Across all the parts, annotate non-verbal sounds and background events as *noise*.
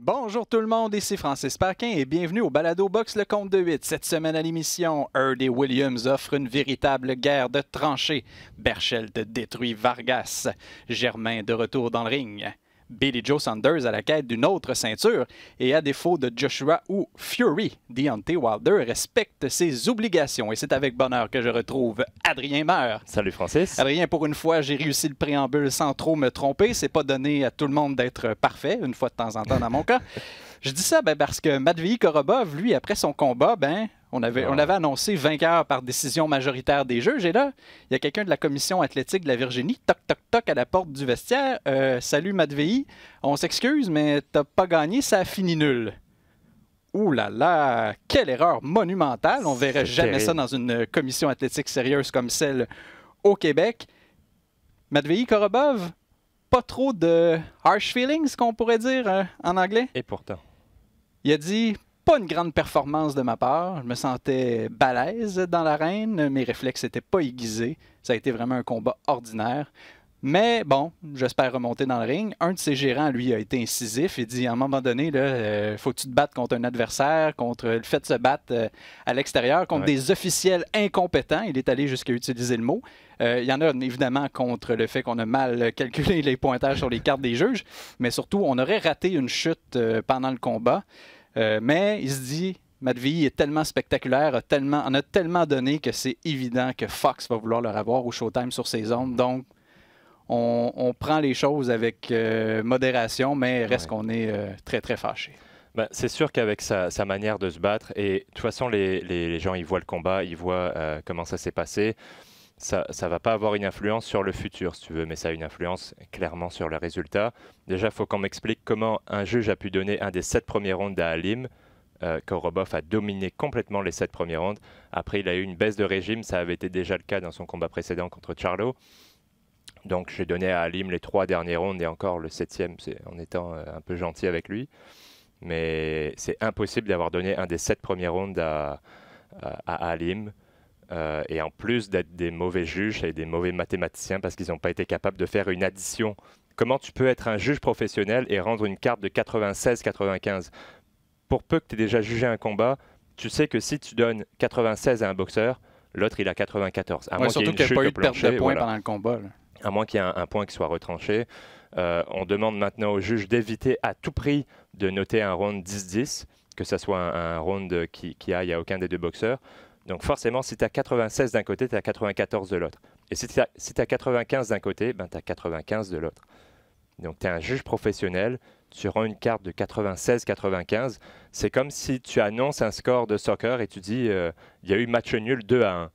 Bonjour tout le monde, ici Francis Parquin et bienvenue au Balado Box Le Compte de 8. Cette semaine à l'émission, Hurd Williams offrent une véritable guerre de tranchées. Berchelt détruit Vargas. Germain de retour dans le ring. Billy Joe Saunders à la quête d'une autre ceinture et à défaut de Joshua ou Fury, Deontay Wilder respecte ses obligations et c'est avec bonheur que je retrouve Adrien Meur. Salut Francis. Adrien, pour une fois, j'ai réussi le préambule sans trop me tromper. C'est pas donné à tout le monde d'être parfait, une fois de temps en temps dans mon cas. *laughs* Je dis ça ben, parce que Matvei Korobov, lui, après son combat, ben, on avait, on ah. avait annoncé vainqueur par décision majoritaire des juges. Et là, il y a quelqu'un de la commission athlétique de la Virginie, toc, toc, toc, à la porte du vestiaire. Euh, salut Matvei, on s'excuse, mais t'as pas gagné, ça a fini nul. Ouh là là, quelle erreur monumentale. On verrait jamais ça dans une commission athlétique sérieuse comme celle au Québec. Matvei Korobov, pas trop de harsh feelings, qu'on pourrait dire hein, en anglais. Et pourtant. Il a dit pas une grande performance de ma part. Je me sentais balèze dans l'arène. Mes réflexes n'étaient pas aiguisés. Ça a été vraiment un combat ordinaire. Mais bon, j'espère remonter dans le ring. Un de ses gérants, lui, a été incisif. Il dit à un moment donné, il euh, faut que tu te battes contre un adversaire, contre le fait de se battre euh, à l'extérieur, contre des officiels incompétents. Il est allé jusqu'à utiliser le mot. Il euh, y en a évidemment contre le fait qu'on a mal calculé les pointages sur les cartes des juges, mais surtout, on aurait raté une chute euh, pendant le combat. Euh, mais il se dit, Madvi est tellement spectaculaire, on tellement, a tellement donné que c'est évident que Fox va vouloir le revoir au Showtime sur ses ondes. Donc, on, prend les choses avec modération, mais reste qu'on est très, très fâché. Ben, c'est sûr qu'avec sa, manière de se battre, et de toute façon, les, gens, ils voient le combat, ils voient comment ça s'est passé ça ne va pas avoir une influence sur le futur, si tu veux, mais ça a une influence clairement sur le résultat. Déjà, il faut qu'on m'explique comment un juge a pu donner un des sept premiers rondes à Alim, Euh, Korobov a dominé complètement les sept premiers rondes. Après, il a eu une baisse de régime. Ça avait été déjà le cas dans son combat précédent contre Charlo. Donc, j'ai donné à Alim les trois dernières rondes et encore le septième, en étant euh, un peu gentil avec lui. Mais c'est impossible d'avoir donné un des sept premiers rondes à, Alim. Euh, et en plus d'être des mauvais juges et des mauvais mathématiciens parce qu'ils n'ont pas été capables de faire une addition. Comment tu peux être un juge professionnel et rendre une carte de 96-95 Pour peu que tu aies déjà jugé un combat, tu sais que si tu donnes 96 à un boxeur, l'autre il a 94. À moins surtout qu'il n'y ait pas eu de perte de points pendant le combat. À moins qu'il y ait un, point qui soit retranché. Euh, on demande maintenant au juge d'éviter à tout prix de noter un round 10-10, que ce soit un, round qui, qui aille à aucun des deux boxeurs. Donc forcément, si tu as 96 d'un côté, tu as 94 de l'autre. Et si tu as, 95 d'un côté, ben, tu as 95 de l'autre. Donc tu es un juge professionnel, tu rends une carte de 96-95. C'est comme si tu annonces un score de soccer et tu dis, euh, il y a eu match nul 2 à 1.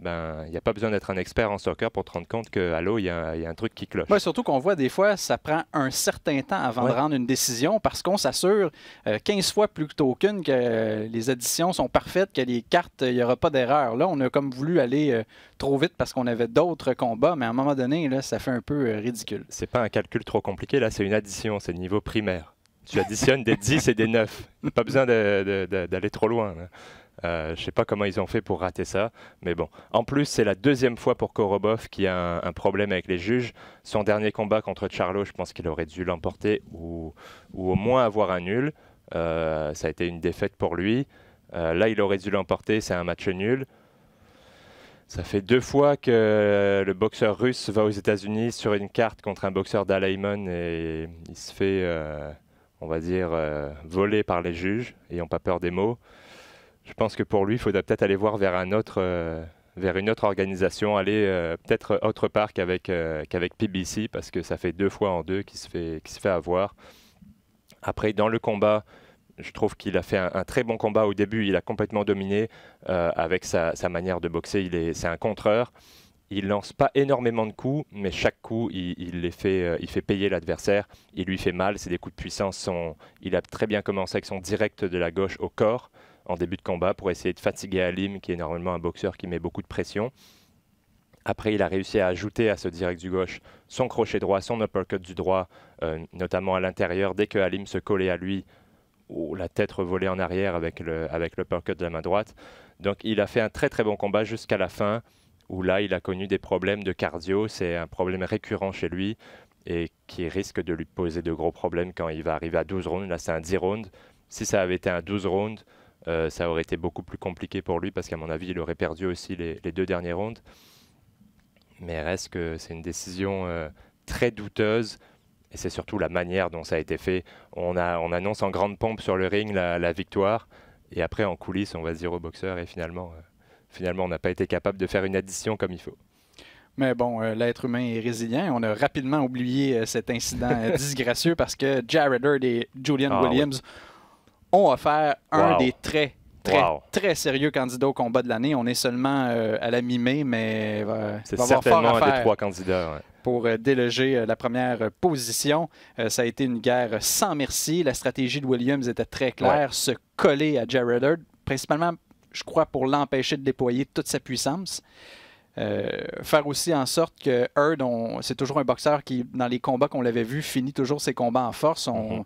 Ben, il n'y a pas besoin d'être un expert en soccer pour te rendre compte qu'à l'eau, il y, a un truc qui cloche. surtout qu'on voit des fois, ça prend un certain temps avant de rendre une décision parce qu'on s'assure 15 euh, fois plus qu'une que euh, les additions sont parfaites, que les cartes, il n'y aura pas d'erreur. Là, on a comme voulu aller euh, trop vite parce qu'on avait d'autres combats, mais à un moment donné, là, ça fait un peu ridicule. C'est pas un calcul trop compliqué, là, c'est une addition, c'est le niveau primaire. Tu additionnes des 10 et des 9. *laughs* Pas besoin d'aller trop loin. Euh, je ne sais pas comment ils ont fait pour rater ça, mais bon. En plus, c'est la deuxième fois pour Korobov qui a un, problème avec les juges. Son dernier combat contre Charlo, je pense qu'il aurait dû l'emporter ou, au moins avoir un nul. Euh, ça a été une défaite pour lui. Euh, là, il aurait dû l'emporter, c'est un match nul. Ça fait deux fois que le boxeur russe va aux États-Unis sur une carte contre un boxeur d'Alaimon et il se fait, on va dire, voler par les juges, n'ayant pas peur des mots je pense que pour lui, il faudrait peut-être aller voir vers un autre, euh, vers une autre organisation, aller euh, peut-être autre part qu'avec euh, qu'avec PBC parce que ça fait deux fois en deux qu'il se fait qui se fait avoir. Après, dans le combat. Je trouve qu'il a fait un, très bon combat au début. Il a complètement dominé avec sa, sa, manière de boxer. Il est, c'est un contreur. Il lance pas énormément de coups, mais chaque coup, il, les fait, il fait payer l'adversaire. Il lui fait mal. C'est des coups de puissance. il a très bien commencé avec son direct de la gauche au corps en début de combat pour essayer de fatiguer Alim, qui est normalement un boxeur qui met beaucoup de pression. Après, il a réussi à ajouter à ce direct du gauche son crochet droit, son uppercut du droit, euh, notamment à l'intérieur. Dès que Alim se collait à lui, ou la tête revolait en arrière avec le avec l'uppercut de la main droite. Donc, il a fait un très très bon combat jusqu'à la fin, où là, il a connu des problèmes de cardio. C'est un problème récurrent chez lui et qui risque de lui poser de gros problèmes quand il va arriver à 12 rounds. Là, c'est un 10 rounds. Si ça avait été un 12 rounds, euh, ça aurait été beaucoup plus compliqué pour lui parce qu'à mon avis, il aurait perdu aussi les, deux dernières rondes. Mais reste que c'est une décision euh, très douteuse et c'est surtout la manière dont ça a été fait. On, a, on annonce en grande pompe sur le ring la, victoire et après en coulisses, on va dire au boxeur et finalement, euh, finalement on n'a pas été capable de faire une addition comme il faut. Mais bon, l'être humain est résilient. On a rapidement oublié cet incident *laughs* disgracieux parce que Jared Hurd et Julian ah, Williams ont offert un des très, très, très sérieux candidats au combat de l'année. On est seulement euh, à la mi-mai, mais euh, c'est certainement un des trois candidats. pour euh, déloger la première position. ça a été une guerre sans merci. La stratégie de Williams était très claire, se coller à Jared Hurd, principalement, je crois, pour l'empêcher de déployer toute sa puissance. Euh, faire aussi en sorte que Heard, c'est toujours un boxeur qui, dans les combats qu'on l'avait vu, finit toujours ses combats en force. On, mhm.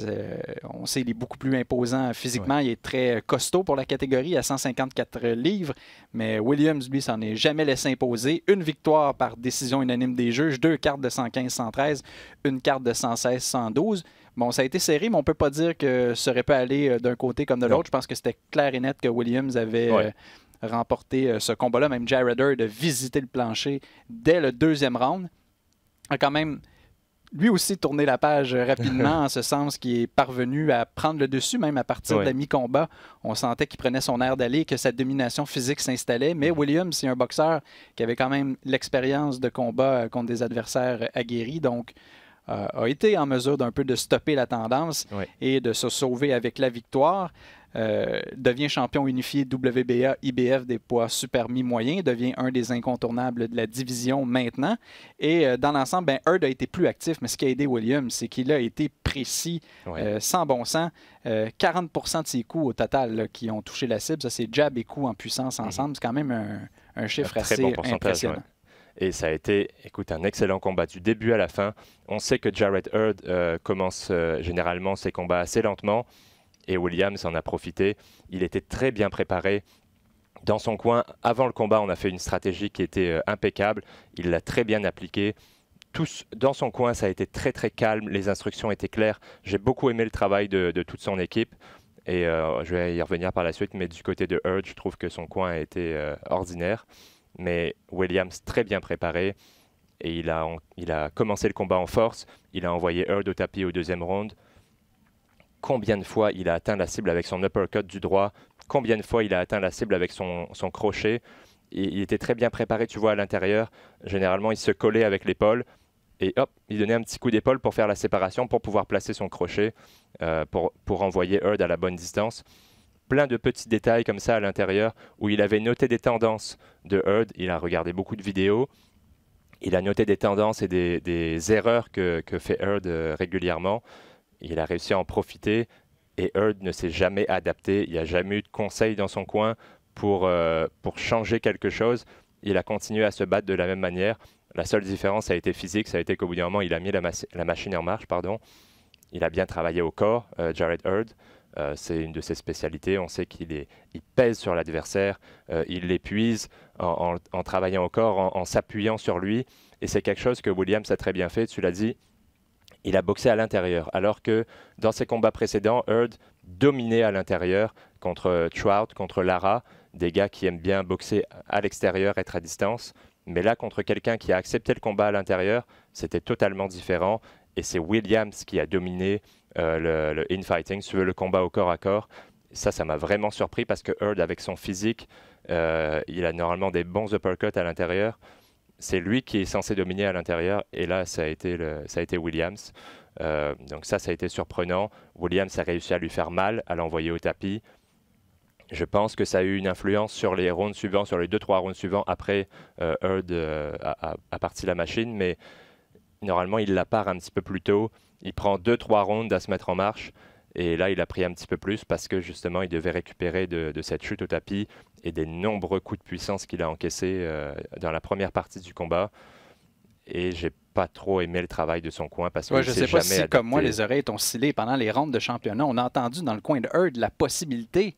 euh, sait il est beaucoup plus imposant physiquement. Il est très euh, costaud pour la catégorie à 154 livres. Mais Williams, lui, s'en est jamais laissé imposer. Une victoire par décision unanime des juges, deux cartes de 115-113, une carte de 116-112. Bon, ça a été serré, mais on ne peut pas dire que ça aurait pu aller d'un côté comme de l'autre. Je pense que c'était clair et net que Williams avait, remporter euh, ce combat-là. Même Jared de visiter le plancher dès le deuxième round. A quand même lui aussi tourné la page euh, rapidement *laughs* en ce sens qu'il est parvenu à prendre le dessus, même à partir de la mi-combat. On sentait qu'il prenait son air d'aller, que sa domination physique s'installait. Mais Williams, c'est un boxeur qui avait quand même l'expérience de combat euh, contre des adversaires aguerris. Donc, a été en mesure d'un peu de stopper la tendance et de se sauver avec la victoire. Euh, devient champion unifié WBA IBF des poids super mi-moyens, devient un des incontournables de la division maintenant. Et euh, dans l'ensemble, ben, Heard a été plus actif, mais ce qui a aidé Williams, c'est qu'il a été précis, euh, sans bon sens. 40 de ses coups au total qui ont touché la cible, ça c'est jab et coups en puissance mhm. ensemble. C'est quand même un, chiffre assez impressionnant. Et ça a été, écoute, un excellent combat du début à la fin. On sait que Jared Heard commence généralement ses combats assez lentement et Williams en a profité. Il était très bien préparé dans son coin. Avant le combat, on a fait une stratégie qui était euh, impeccable. Il l'a très bien appliquée. Tous dans son coin, ça a été très très calme. Les instructions étaient claires. J'ai beaucoup aimé le travail de, toute son équipe. Et euh, je vais y revenir par la suite. Mais du côté de Hurd, je trouve que son coin a été euh, ordinaire. Mais Williams très bien préparé. Et il a, il a commencé le combat en force. Il a envoyé Hurd au tapis au deuxième round combien de fois il a atteint la cible avec son uppercut du droit, combien de fois il a atteint la cible avec son, crochet. il était très bien préparé, tu vois, à l'intérieur. Généralement, il se collait avec l'épaule et hop, il donnait un petit coup d'épaule pour faire la séparation, pour pouvoir placer son crochet, euh, pour, pour envoyer Heard à la bonne distance. Plein de petits détails comme ça à l'intérieur, où il avait noté des tendances de Heard, il a regardé beaucoup de vidéos, il a noté des tendances et des, erreurs que, que fait Heard euh, régulièrement il a réussi à en profiter et Heard ne s'est jamais adapté. Il n'y a jamais eu de conseil dans son coin pour, euh, pour changer quelque chose. Il a continué à se battre de la même manière. La seule différence a été physique, ça a été qu'au bout d'un moment, il a mis la, machine en marche. Pardon. Il a bien travaillé au corps, euh, Jared Heard. Euh, c'est une de ses spécialités. On sait qu'il pèse sur l'adversaire, il l'épuise en, travaillant au corps, en, en s'appuyant sur lui. Et c'est quelque chose que Williams a très bien fait. Tu l'as dit, il a boxé à l'intérieur, alors que dans ses combats précédents, Heard dominait à l'intérieur contre euh, Trout, contre Lara, des gars qui aiment bien boxer à l'extérieur, être à distance. Mais là, contre quelqu'un qui a accepté le combat à l'intérieur, c'était totalement différent. Et c'est Williams qui a dominé euh, le, in infighting, le combat au corps à corps. Ça, ça m'a vraiment surpris parce que Heard, avec son physique, euh, il a normalement des bons uppercuts à l'intérieur c'est lui qui est censé dominer à l'intérieur. Et là, ça a été, ça a été Williams. Euh, donc ça, ça a été surprenant. Williams a réussi à lui faire mal, à l'envoyer au tapis. Je pense que ça a eu une influence sur les rounds suivants, sur les deux trois rounds suivants. Après, euh, Heard euh, a, parti la machine, mais normalement, il la part un petit peu plus tôt. Il prend deux trois rounds à se mettre en marche. Et là, il a pris un petit peu plus parce que justement, il devait récupérer de, cette chute au tapis et des nombreux coups de puissance qu'il a encaissés euh, dans la première partie du combat. Et j'ai pas trop aimé le travail de son coin parce que ouais, je sais pas si comme moi les oreilles ont oscillé pendant les rondes de championnat. On a entendu dans le coin de Heard la possibilité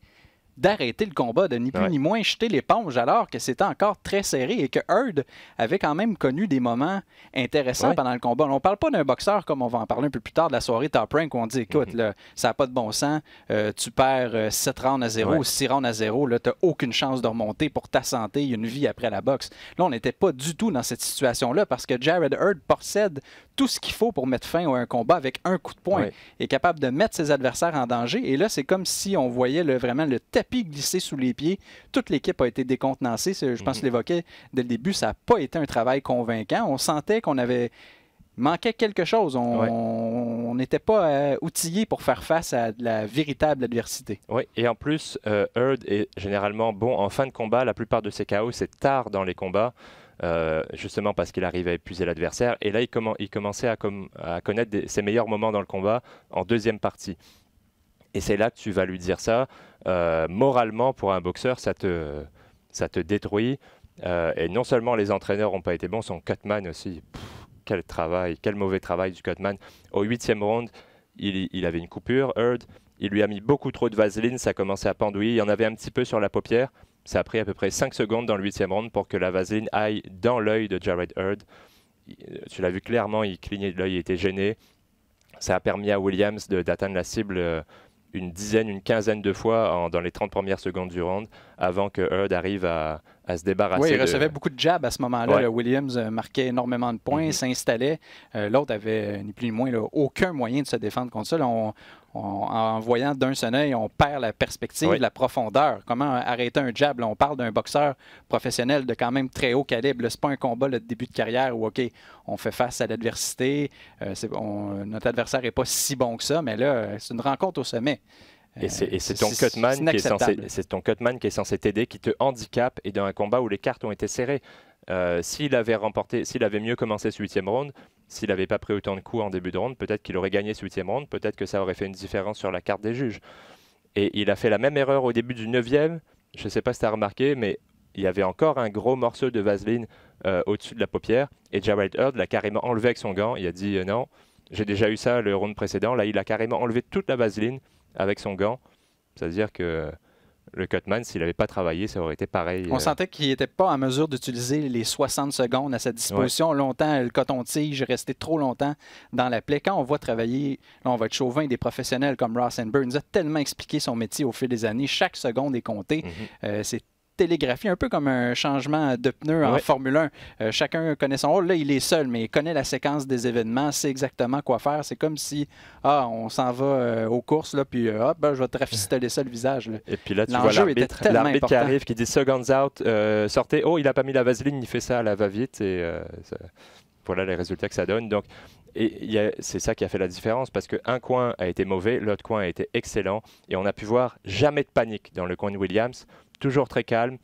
d'arrêter le combat, de ni plus ni moins jeter l'éponge alors que c'était encore très serré et que Heard avait quand même connu des moments intéressants pendant le combat. On ne parle pas d'un boxeur comme on va en parler un peu plus tard de la soirée Top Rank où on dit écoute, mhm. ça n'a pas de bon sens, euh, tu perds 7 euh, rounds à 0 six 6 rounds à 0, tu n'as aucune chance de remonter pour ta santé, une vie après la boxe. Là, on n'était pas du tout dans cette situation-là parce que Jared Heard possède tout ce qu'il faut pour mettre fin à un combat avec un coup de poing, est capable de mettre ses adversaires en danger. Et là, c'est comme si on voyait le, vraiment le tapis tapis glissé sous les pieds. Toute l'équipe a été décontenancée. Je pense l'évoquer que mhm. l'évoquais dès le début. Ça n'a pas été un travail convaincant. On sentait qu'on avait manquait quelque chose. On n'était pas euh, outillé pour faire face à la véritable adversité. Oui, et en plus, euh, est généralement bon en fin de combat. La plupart de ses KO, c'est tard dans les combats. Euh, justement parce qu'il arrive à épuiser l'adversaire. Et là, il, il commençait à, à connaître ses meilleurs moments dans le combat en deuxième partie. Et c'est là que tu vas lui dire ça. Euh, moralement, pour un boxeur, ça te, ça te détruit. Euh, et non seulement les entraîneurs n'ont pas été bons, son cutman aussi. quel travail, quel mauvais travail du cutman. Au huitième round, il, avait une coupure, Heard. Il lui a mis beaucoup trop de vaseline, ça commençait à pendouiller. Il y en avait un petit peu sur la paupière. Ça a pris à peu près 5 secondes dans le huitième round pour que la vaseline aille dans l'œil de Jared Heard. Tu l'as vu clairement, il clignait de l'œil, il était gêné. Ça a permis à Williams d'atteindre la cible. Euh, une dizaine, une quinzaine de fois dans les 30 premières secondes du round avant que Heard arrive à, se débarrasser. Oui, il recevait beaucoup de jabs à ce moment-là. Williams euh, marquait énormément de points, mhm. s'installait. Euh, l'autre avait euh, ni plus ni moins aucun moyen de se défendre contre ça en voyant d'un seul on perd la perspective, la profondeur. Comment arrêter un jab? on parle d'un boxeur professionnel de quand même très haut calibre. Ce n'est pas un combat de début de carrière où, OK, on fait face à l'adversité. Euh, notre adversaire n'est pas si bon que ça, mais là, c'est une rencontre au sommet. Euh, et c'est ton cutman qui est censé, c'est ton cutman qui est censé t'aider, qui te handicape et dans un combat où les cartes ont été serrées. Euh, s'il avait remporté, s'il avait mieux commencé ce huitième round, s'il n'avait pas pris autant de coups en début de ronde, peut-être qu'il aurait gagné ce huitième ronde. peut-être que ça aurait fait une différence sur la carte des juges. Et il a fait la même erreur au début du neuvième. Je ne sais pas si tu as remarqué, mais il y avait encore un gros morceau de vaseline euh, au-dessus de la paupière. Et Jared Hurd l'a carrément enlevé avec son gant. Il a dit euh, non, j'ai déjà eu ça le round précédent. Là, il a carrément enlevé toute la vaseline avec son gant. C'est-à-dire que le Cutman, s'il n'avait pas travaillé, ça aurait été pareil. On euh. sentait qu'il n'était pas en mesure d'utiliser les 60 secondes à sa disposition. Longtemps, le coton-tige restait trop longtemps dans la plaie. Quand on voit travailler, on va être chauvin, des professionnels comme Ross Burns a tellement expliqué son métier au fil des années. Chaque seconde est comptée. Mm-hmm. Euh, c'est télégraphie, un peu comme un changement de pneu en Formule 1. Euh, chacun connaît son rôle. Là, il est seul, mais il connaît la séquence des événements, sait exactement quoi faire. C'est comme si, ah, on s'en va euh, aux courses, là, puis euh, hop, ben, je vais te rafistoler ça le visage. Et puis là, tu vois l'arbitre qui arrive, qui dit seconds out, sortez. Oh, il a pas mis la vaseline, il fait ça à la va-vite. Et voilà les résultats que ça donne. Donc, et c'est ça qui a fait la différence parce qu'un coin a été mauvais, l'autre coin a été excellent et on a pu voir jamais de panique dans le coin de Williams toujours très calme,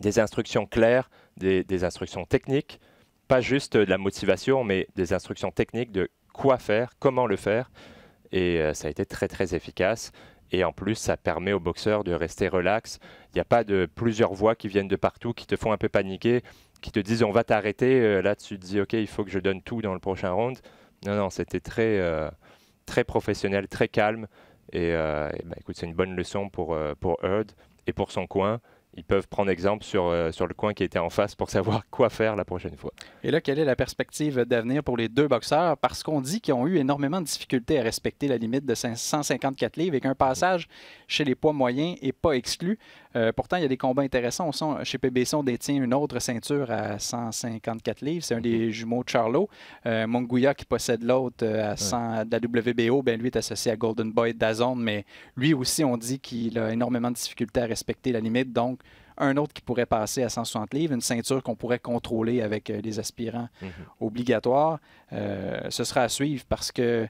des instructions claires, des, instructions techniques, pas juste de la motivation, mais des instructions techniques de quoi faire, comment le faire. Et euh, ça a été très très efficace. Et en plus, ça permet aux boxeurs de rester relax. Il n'y a pas de plusieurs voix qui viennent de partout, qui te font un peu paniquer, qui te disent on va t'arrêter. Euh, là, tu te dis ok, il faut que je donne tout dans le prochain round. Non, non, c'était très, euh, très professionnel, très calme. Et, bah, écoute, c'est une bonne leçon pour, pour Heard et pour son coin, ils peuvent prendre exemple sur, euh, sur le coin qui était en face pour savoir *laughs* quoi faire la prochaine fois. Et là, quelle est la perspective d'avenir pour les deux boxeurs? Parce qu'on dit qu'ils ont eu énormément de difficultés à respecter la limite de 154 livres et qu'un passage chez les poids moyens n'est pas exclu. Euh, pourtant, il y a des combats intéressants. chez PBC, on détient une autre ceinture à 154 livres. C'est un des mhm. jumeaux de Charlot. Euh, qui possède l'autre euh, à 100 de la WBO, ben, lui est associé à Golden Boy d'Azone, mais lui aussi, on dit qu'il a énormément de difficultés à respecter la limite. Donc, un autre qui pourrait passer à 160 livres, une ceinture qu'on pourrait contrôler avec les euh, aspirants mhm. obligatoires. ce sera à suivre parce que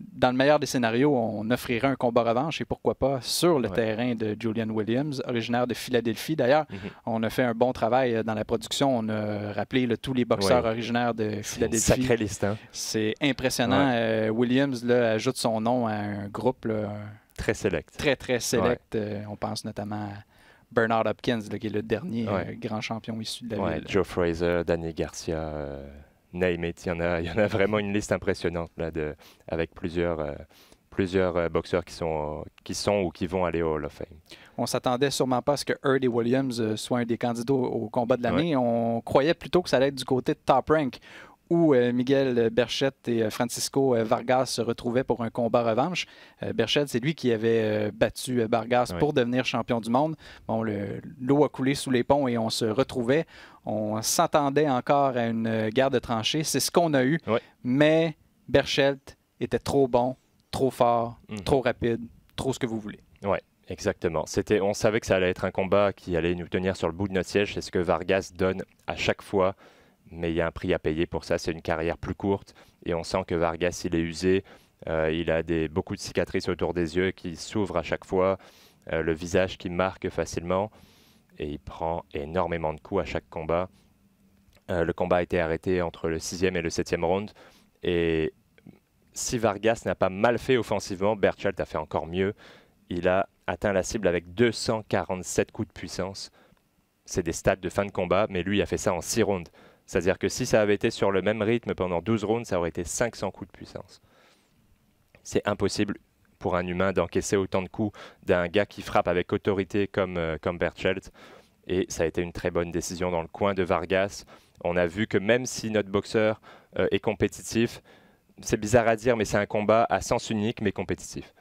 dans le meilleur des scénarios, on offrirait un combat revanche et pourquoi pas sur le terrain de Julian Williams, originaire de Philadelphie. D'ailleurs, mhm. on a fait un bon travail euh, dans la production. On a rappelé tous les boxeurs originaires de Philadelphie. Sacré hein? C'est impressionnant. Euh, Williams ajoute son nom à un groupe très sélect. Très, très sélect. Euh, on pense notamment à Bernard Hopkins, qui est le dernier grand champion issu de la ville. Joe Fraser, Danny Garcia. Il y en a, y en a vraiment une liste impressionnante là, de, avec plusieurs, euh, plusieurs euh, boxeurs qui sont, qui sont ou qui vont aller au Hall of Fame. On s'attendait sûrement pas à ce que Hurdy Williams euh, soit un des candidats au combat de l'année. On croyait plutôt que ça allait être du côté de Top Rank où euh, Miguel Berchette et euh, Francisco euh, Vargas se retrouvaient pour un combat revanche. Berchette, c'est lui qui avait battu Vargas pour devenir champion du monde. Bon, l'eau a coulé sous les ponts et on se retrouvait. On s'attendait encore à une guerre de tranchées. C'est ce qu'on a eu. Mais Berchette était trop bon, trop fort, mhm. trop rapide, trop ce que vous voulez. Oui, Exactement. C'était, on savait que ça allait être un combat qui allait nous tenir sur le bout de notre siège. C'est ce que Vargas donne à chaque fois mais il y a un prix à payer pour ça, c'est une carrière plus courte, et on sent que Vargas, il est usé, euh, il a des, beaucoup de cicatrices autour des yeux qui s'ouvrent à chaque fois, euh, le visage qui marque facilement, et il prend énormément de coups à chaque combat. Euh, le combat a été arrêté entre le 6e et le 7e round, et si Vargas n'a pas mal fait offensivement, Berchelt a fait encore mieux. Il a atteint la cible avec 247 coups de puissance. C'est des stats de fin de combat, mais lui a fait ça en 6 rounds. C'est-à-dire que si ça avait été sur le même rythme pendant 12 rounds, ça aurait été 500 coups de puissance. C'est impossible pour un humain d'encaisser autant de coups d'un gars qui frappe avec autorité comme, euh, comme Et ça a été une très bonne décision dans le coin de Vargas. On a vu que même si notre boxeur euh, est compétitif, c'est bizarre à dire, mais c'est un combat à sens unique mais compétitif.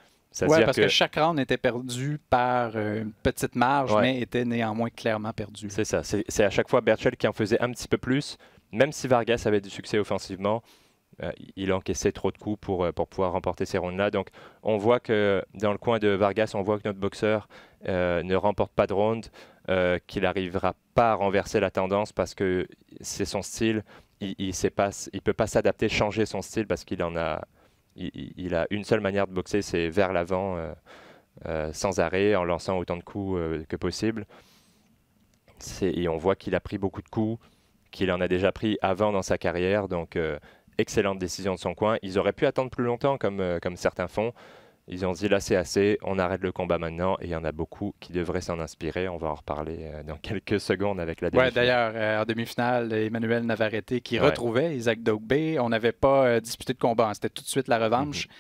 Oui, parce que... chaque round était perdu par euh, une petite marge, mais était néanmoins clairement perdu. C'est ça. C'est à chaque fois Berchel qui en faisait un petit peu plus. Même si Vargas avait du succès offensivement, euh, il encaissait trop de coups pour, euh, pour pouvoir remporter ces rounds-là. Donc, on voit que dans le coin de Vargas, on voit que notre boxeur ne remporte pas de round, qu'il n'arrivera pas à renverser la tendance parce que c'est son style. Il ne peut pas s'adapter, changer son style parce qu'il en a il, a une seule manière de boxer, c'est vers l'avant, euh, euh, sans arrêt, en lançant autant de coups euh, que possible. Et on voit qu'il a pris beaucoup de coups, qu'il en a déjà pris avant dans sa carrière. Donc, excellente décision de son coin. Ils auraient pu attendre plus longtemps, comme certains font. Ils ont dit là c'est assez, on arrête le combat maintenant et il y en a beaucoup qui devraient s'en inspirer. On va en reparler euh, dans quelques secondes avec la demi-finale. Ouais, d'ailleurs, euh, en demi-finale, Emmanuel Navarrete qui retrouvait Isaac Dogbé. On n'avait pas euh, disputé de combat, hein. c'était tout de suite la revanche. Mhm.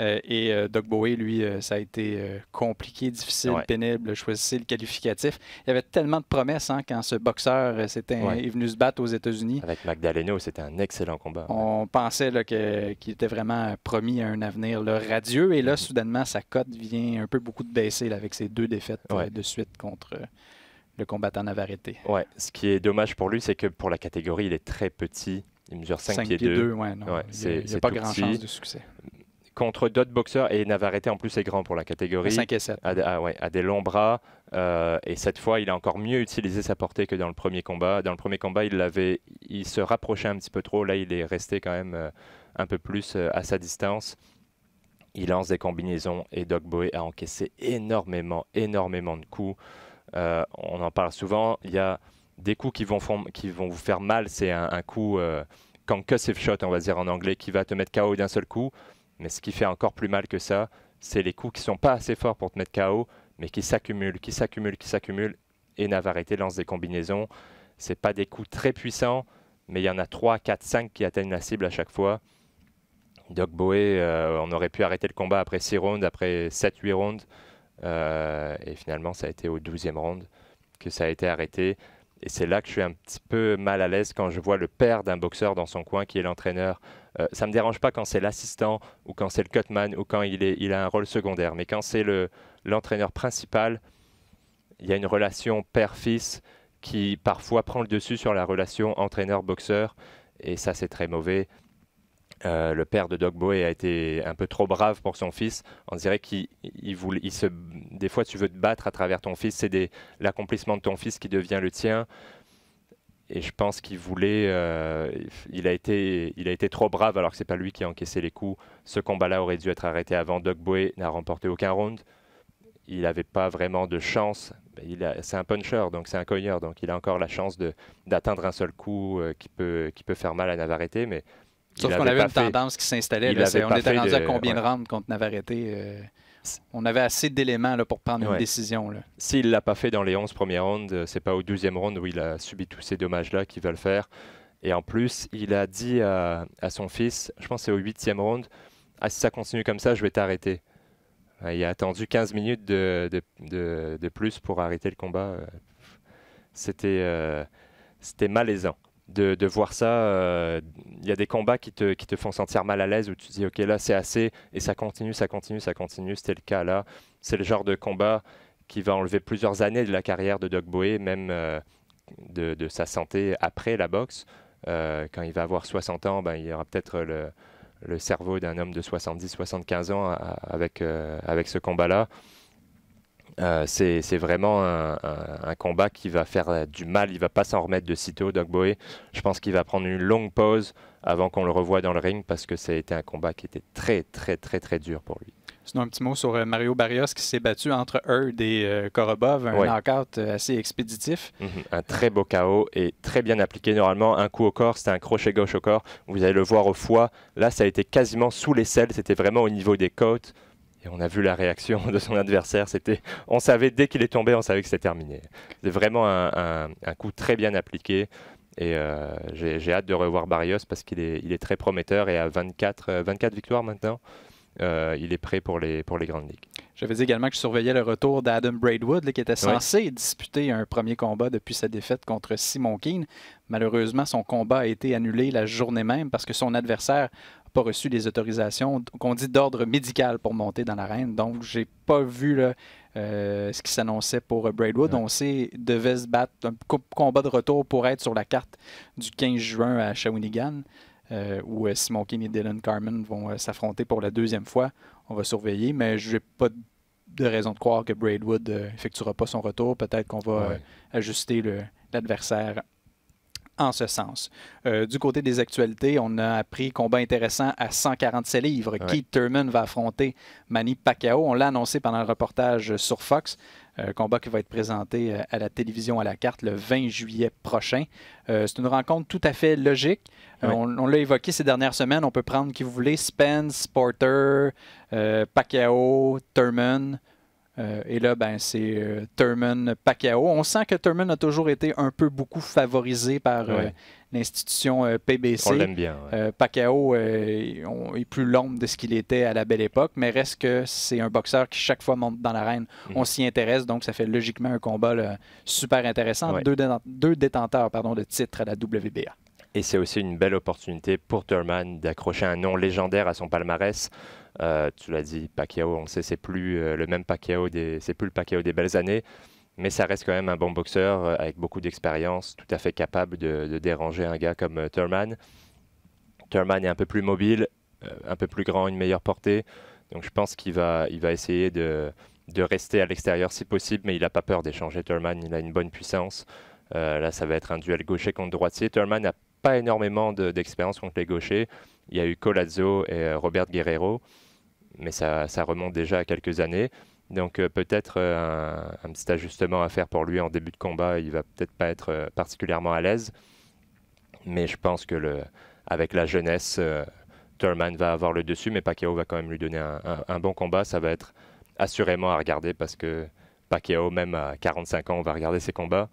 Euh, et euh, Doug Bowie, lui, euh, ça a été compliqué, difficile, pénible. Choisissez le qualificatif. Il y avait tellement de promesses hein, quand ce boxeur est venu se battre aux États-Unis. Avec Magdaleno, c'était un excellent combat. On pensait qu'il était vraiment promis à un avenir radieux. Et là, mhm. soudainement, sa cote vient un peu beaucoup de baisser avec ses deux défaites de suite contre le combattant Navarrete. Ouais. Ce qui est dommage pour lui, c'est que pour la catégorie, il est très petit. Il mesure 5, pieds 2. Ouais, il n'y pas grand-chance de succès contre d'autres boxeurs. Et Navarrete, en plus, est grand pour la catégorie. 5 et 7. ah ouais, a des longs bras. Euh, et cette fois, il a encore mieux utilisé sa portée que dans le premier combat. Dans le premier combat, il, l'avait, il se rapprochait un petit peu trop. Là, il est resté quand même euh, un peu plus euh, à sa distance. Il lance des combinaisons et Doc a encaissé énormément, énormément de coups. on en parle souvent. Il y a des coups qui vont, vous faire mal. C'est un, un coup concussive shot, on va dire en anglais, qui va te mettre KO d'un seul coup. Mais ce qui fait encore plus mal que ça, c'est les coups qui sont pas assez forts pour te mettre KO, mais qui s'accumulent, qui s'accumulent, qui s'accumulent. Et Navarrete lance des combinaisons. C'est pas des coups très puissants, mais il y en a 3, 4, 5 qui atteignent la cible à chaque fois. Doc Boé, euh, on aurait pu arrêter le combat après 6 rondes, après 7-8 rondes, euh, et finalement, ça a été au 12e round que ça a été arrêté. Et c'est là que je suis un petit peu mal à l'aise quand je vois le père d'un boxeur dans son coin qui est l'entraîneur euh, ça ne me dérange pas quand c'est l'assistant ou quand c'est le cutman ou quand il, est, il a un rôle secondaire. Mais quand c'est l'entraîneur principal, il y a une relation père-fils qui parfois prend le dessus sur la relation entraîneur-boxeur. Et ça, c'est très mauvais. Euh, le père de Doug Bowie a été un peu trop brave pour son fils. On dirait qu'il se... Des fois, tu veux te battre à travers ton fils. C'est l'accomplissement de ton fils qui devient le tien. Et je pense qu'il voulait, euh, il a été, il a été trop brave alors que c'est pas lui qui a encaissé les coups. Ce combat-là aurait dû être arrêté avant. Doug Boué n'a remporté aucun round. Il n'avait pas vraiment de chance. Ben, c'est un puncher, donc c'est un cogneur, donc il a encore la chance d'atteindre un seul coup euh, qui peut, qui peut faire mal à Navarrete, mais Sauf qu'on avait, une tendance qui s'installait. On était rendu de, à combien de rounds contre Navarrete euh? on avait assez d'éléments pour prendre une décision. S'il ne l'a pas fait dans les 11 premières rounds, euh, c'est pas au 12e round où il a subi tous ces dommages-là qu'il va le faire. Et en plus, il a dit à, son fils, je pense c'est au 8e round, ah, si ça continue comme ça, je vais t'arrêter. Euh, il a attendu 15 minutes de, plus pour arrêter le combat. Euh, c'était, c'était malaisant de, voir ça. Euh, il y a des combats qui te, qui te font sentir mal à l'aise, où tu te dis, OK, là, c'est assez, et ça continue, ça continue, ça continue. C'était le cas là. C'est le genre de combat qui va enlever plusieurs années de la carrière de Doc Bowie, même euh, de, sa santé après la boxe. Euh, quand il va avoir 60 ans, ben, il y aura peut-être le, le, cerveau d'un homme de 70-75 ans avec, avec ce combat-là. Euh, c'est vraiment un, combat qui va faire euh, du mal, il va pas s'en remettre de sitôt, Doug Bowie. Je pense qu'il va prendre une longue pause avant qu'on le revoie dans le ring parce que ça a été un combat qui était très, très, très, très dur pour lui. Sinon, un petit mot sur euh, Mario Barrios qui s'est battu entre Heard et Korobov, un knockout assez expéditif. Mhm. Un très beau KO et très bien appliqué. Normalement, un coup au corps, c'était un crochet gauche au corps. Vous allez le voir au foie. Là, ça a été quasiment sous les selles. C'était vraiment au niveau des côtes. Et on a vu la réaction *laughs* de son adversaire. C'était, on savait dès qu'il est tombé, on savait que c'était terminé. C'est vraiment un, coup très bien appliqué. Et euh, j'ai hâte de revoir Barrios parce qu'il est, il est très prometteur et à 24, 24 euh, victoires maintenant. Euh, il est prêt pour les, pour les grandes ligues. J'avais dit également que je surveillais le retour d'Adam Braidwood, qui était censé disputer un premier combat depuis sa défaite contre Simon Keane. Malheureusement, son combat a été annulé la journée même parce que son adversaire pas reçu les autorisations qu'on dit d'ordre médical pour monter dans l'arène. Donc, j'ai pas vu euh, ce qui s'annonçait pour euh, Braidwood. On sait devait se battre un combat de retour pour être sur la carte du 15 juin à Shawinigan, euh, où Simon King et Dylan Carmen vont s'affronter pour la deuxième fois. On va surveiller, mais je n'ai pas de raison de croire que Braidwood effectuera pas son retour. Peut-être qu'on va ajuster l'adversaire en ce sens. Euh, du côté des actualités, on a appris combat intéressant à 147 livres. Keith Thurman va affronter Manny Pacquiao. On l'a annoncé pendant le reportage sur Fox. Euh, combat qui va être présenté euh, à la télévision à la carte le 20 juillet prochain. c'est une rencontre tout à fait logique. On, l'a évoqué ces dernières semaines. On peut prendre qui vous voulez Spence, Porter, Pacquiao, Thurman. Euh, et là, ben, c'est euh, Thurman Pacquiao. On sent que Thurman a toujours été un peu beaucoup favorisé par euh, l'institution PBC. On l'aime bien. est plus long de ce qu'il était à la belle époque, mais reste que c'est un boxeur qui chaque fois monte dans l'arène. Mhm. On s'y intéresse, donc ça fait logiquement un combat super intéressant. Deux, détenteurs, de titres à la WBA. Et c'est aussi une belle opportunité pour Thurman d'accrocher un nom légendaire à son palmarès. Euh, tu l'as dit, Pacquiao, on sait, c'est plus euh, le même Pacquiao, des, c'est plus le Pacquiao des belles années, mais ça reste quand même un bon boxeur euh, avec beaucoup d'expérience, tout à fait capable de, déranger un gars comme Thurman. Thurman est un peu plus mobile, un peu plus grand, une meilleure portée, donc je pense qu'il va, essayer de, rester à l'extérieur si possible, mais il n'a pas peur d'échanger Thurman, il a une bonne puissance. là, ça va être un duel gaucher contre droitier. Thurman n'a pas énormément d'expérience contre les gauchers. Il y a eu Colazzo et euh, Robert Guerrero, mais ça, remonte déjà à quelques années. Donc euh, peut-être euh, un, petit ajustement à faire pour lui en début de combat. Il va peut-être pas être particulièrement à l'aise, mais je pense que le, avec la jeunesse, Thurman va avoir le dessus, mais Pacquiao va quand même lui donner un, un, bon combat. Ça va être assurément à regarder parce que Pacquiao, même à 45 ans, on va regarder ses combats,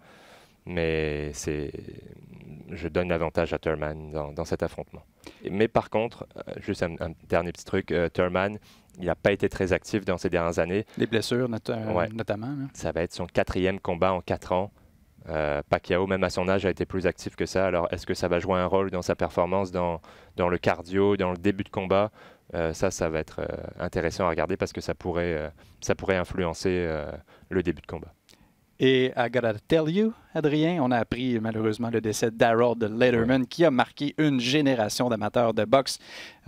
mais c'est je donne l'avantage à Thurman dans, cet affrontement. Mais par contre, euh, juste un, dernier petit truc, euh, Thurman, il n'a pas été très actif dans ces dernières années. Les blessures euh, notamment. Hein. Ça va être son quatrième combat en quatre ans. Pacquiao, même à son âge, a été plus actif que ça. Alors, est-ce que ça va jouer un rôle dans sa performance, dans, dans le cardio, dans le début de combat ça, ça va être intéressant à regarder parce que ça pourrait, ça pourrait influencer le début de combat. Et I gotta tell you, Adrien, on a appris malheureusement le décès d'Harold Letterman, qui a marqué une génération d'amateurs de boxe.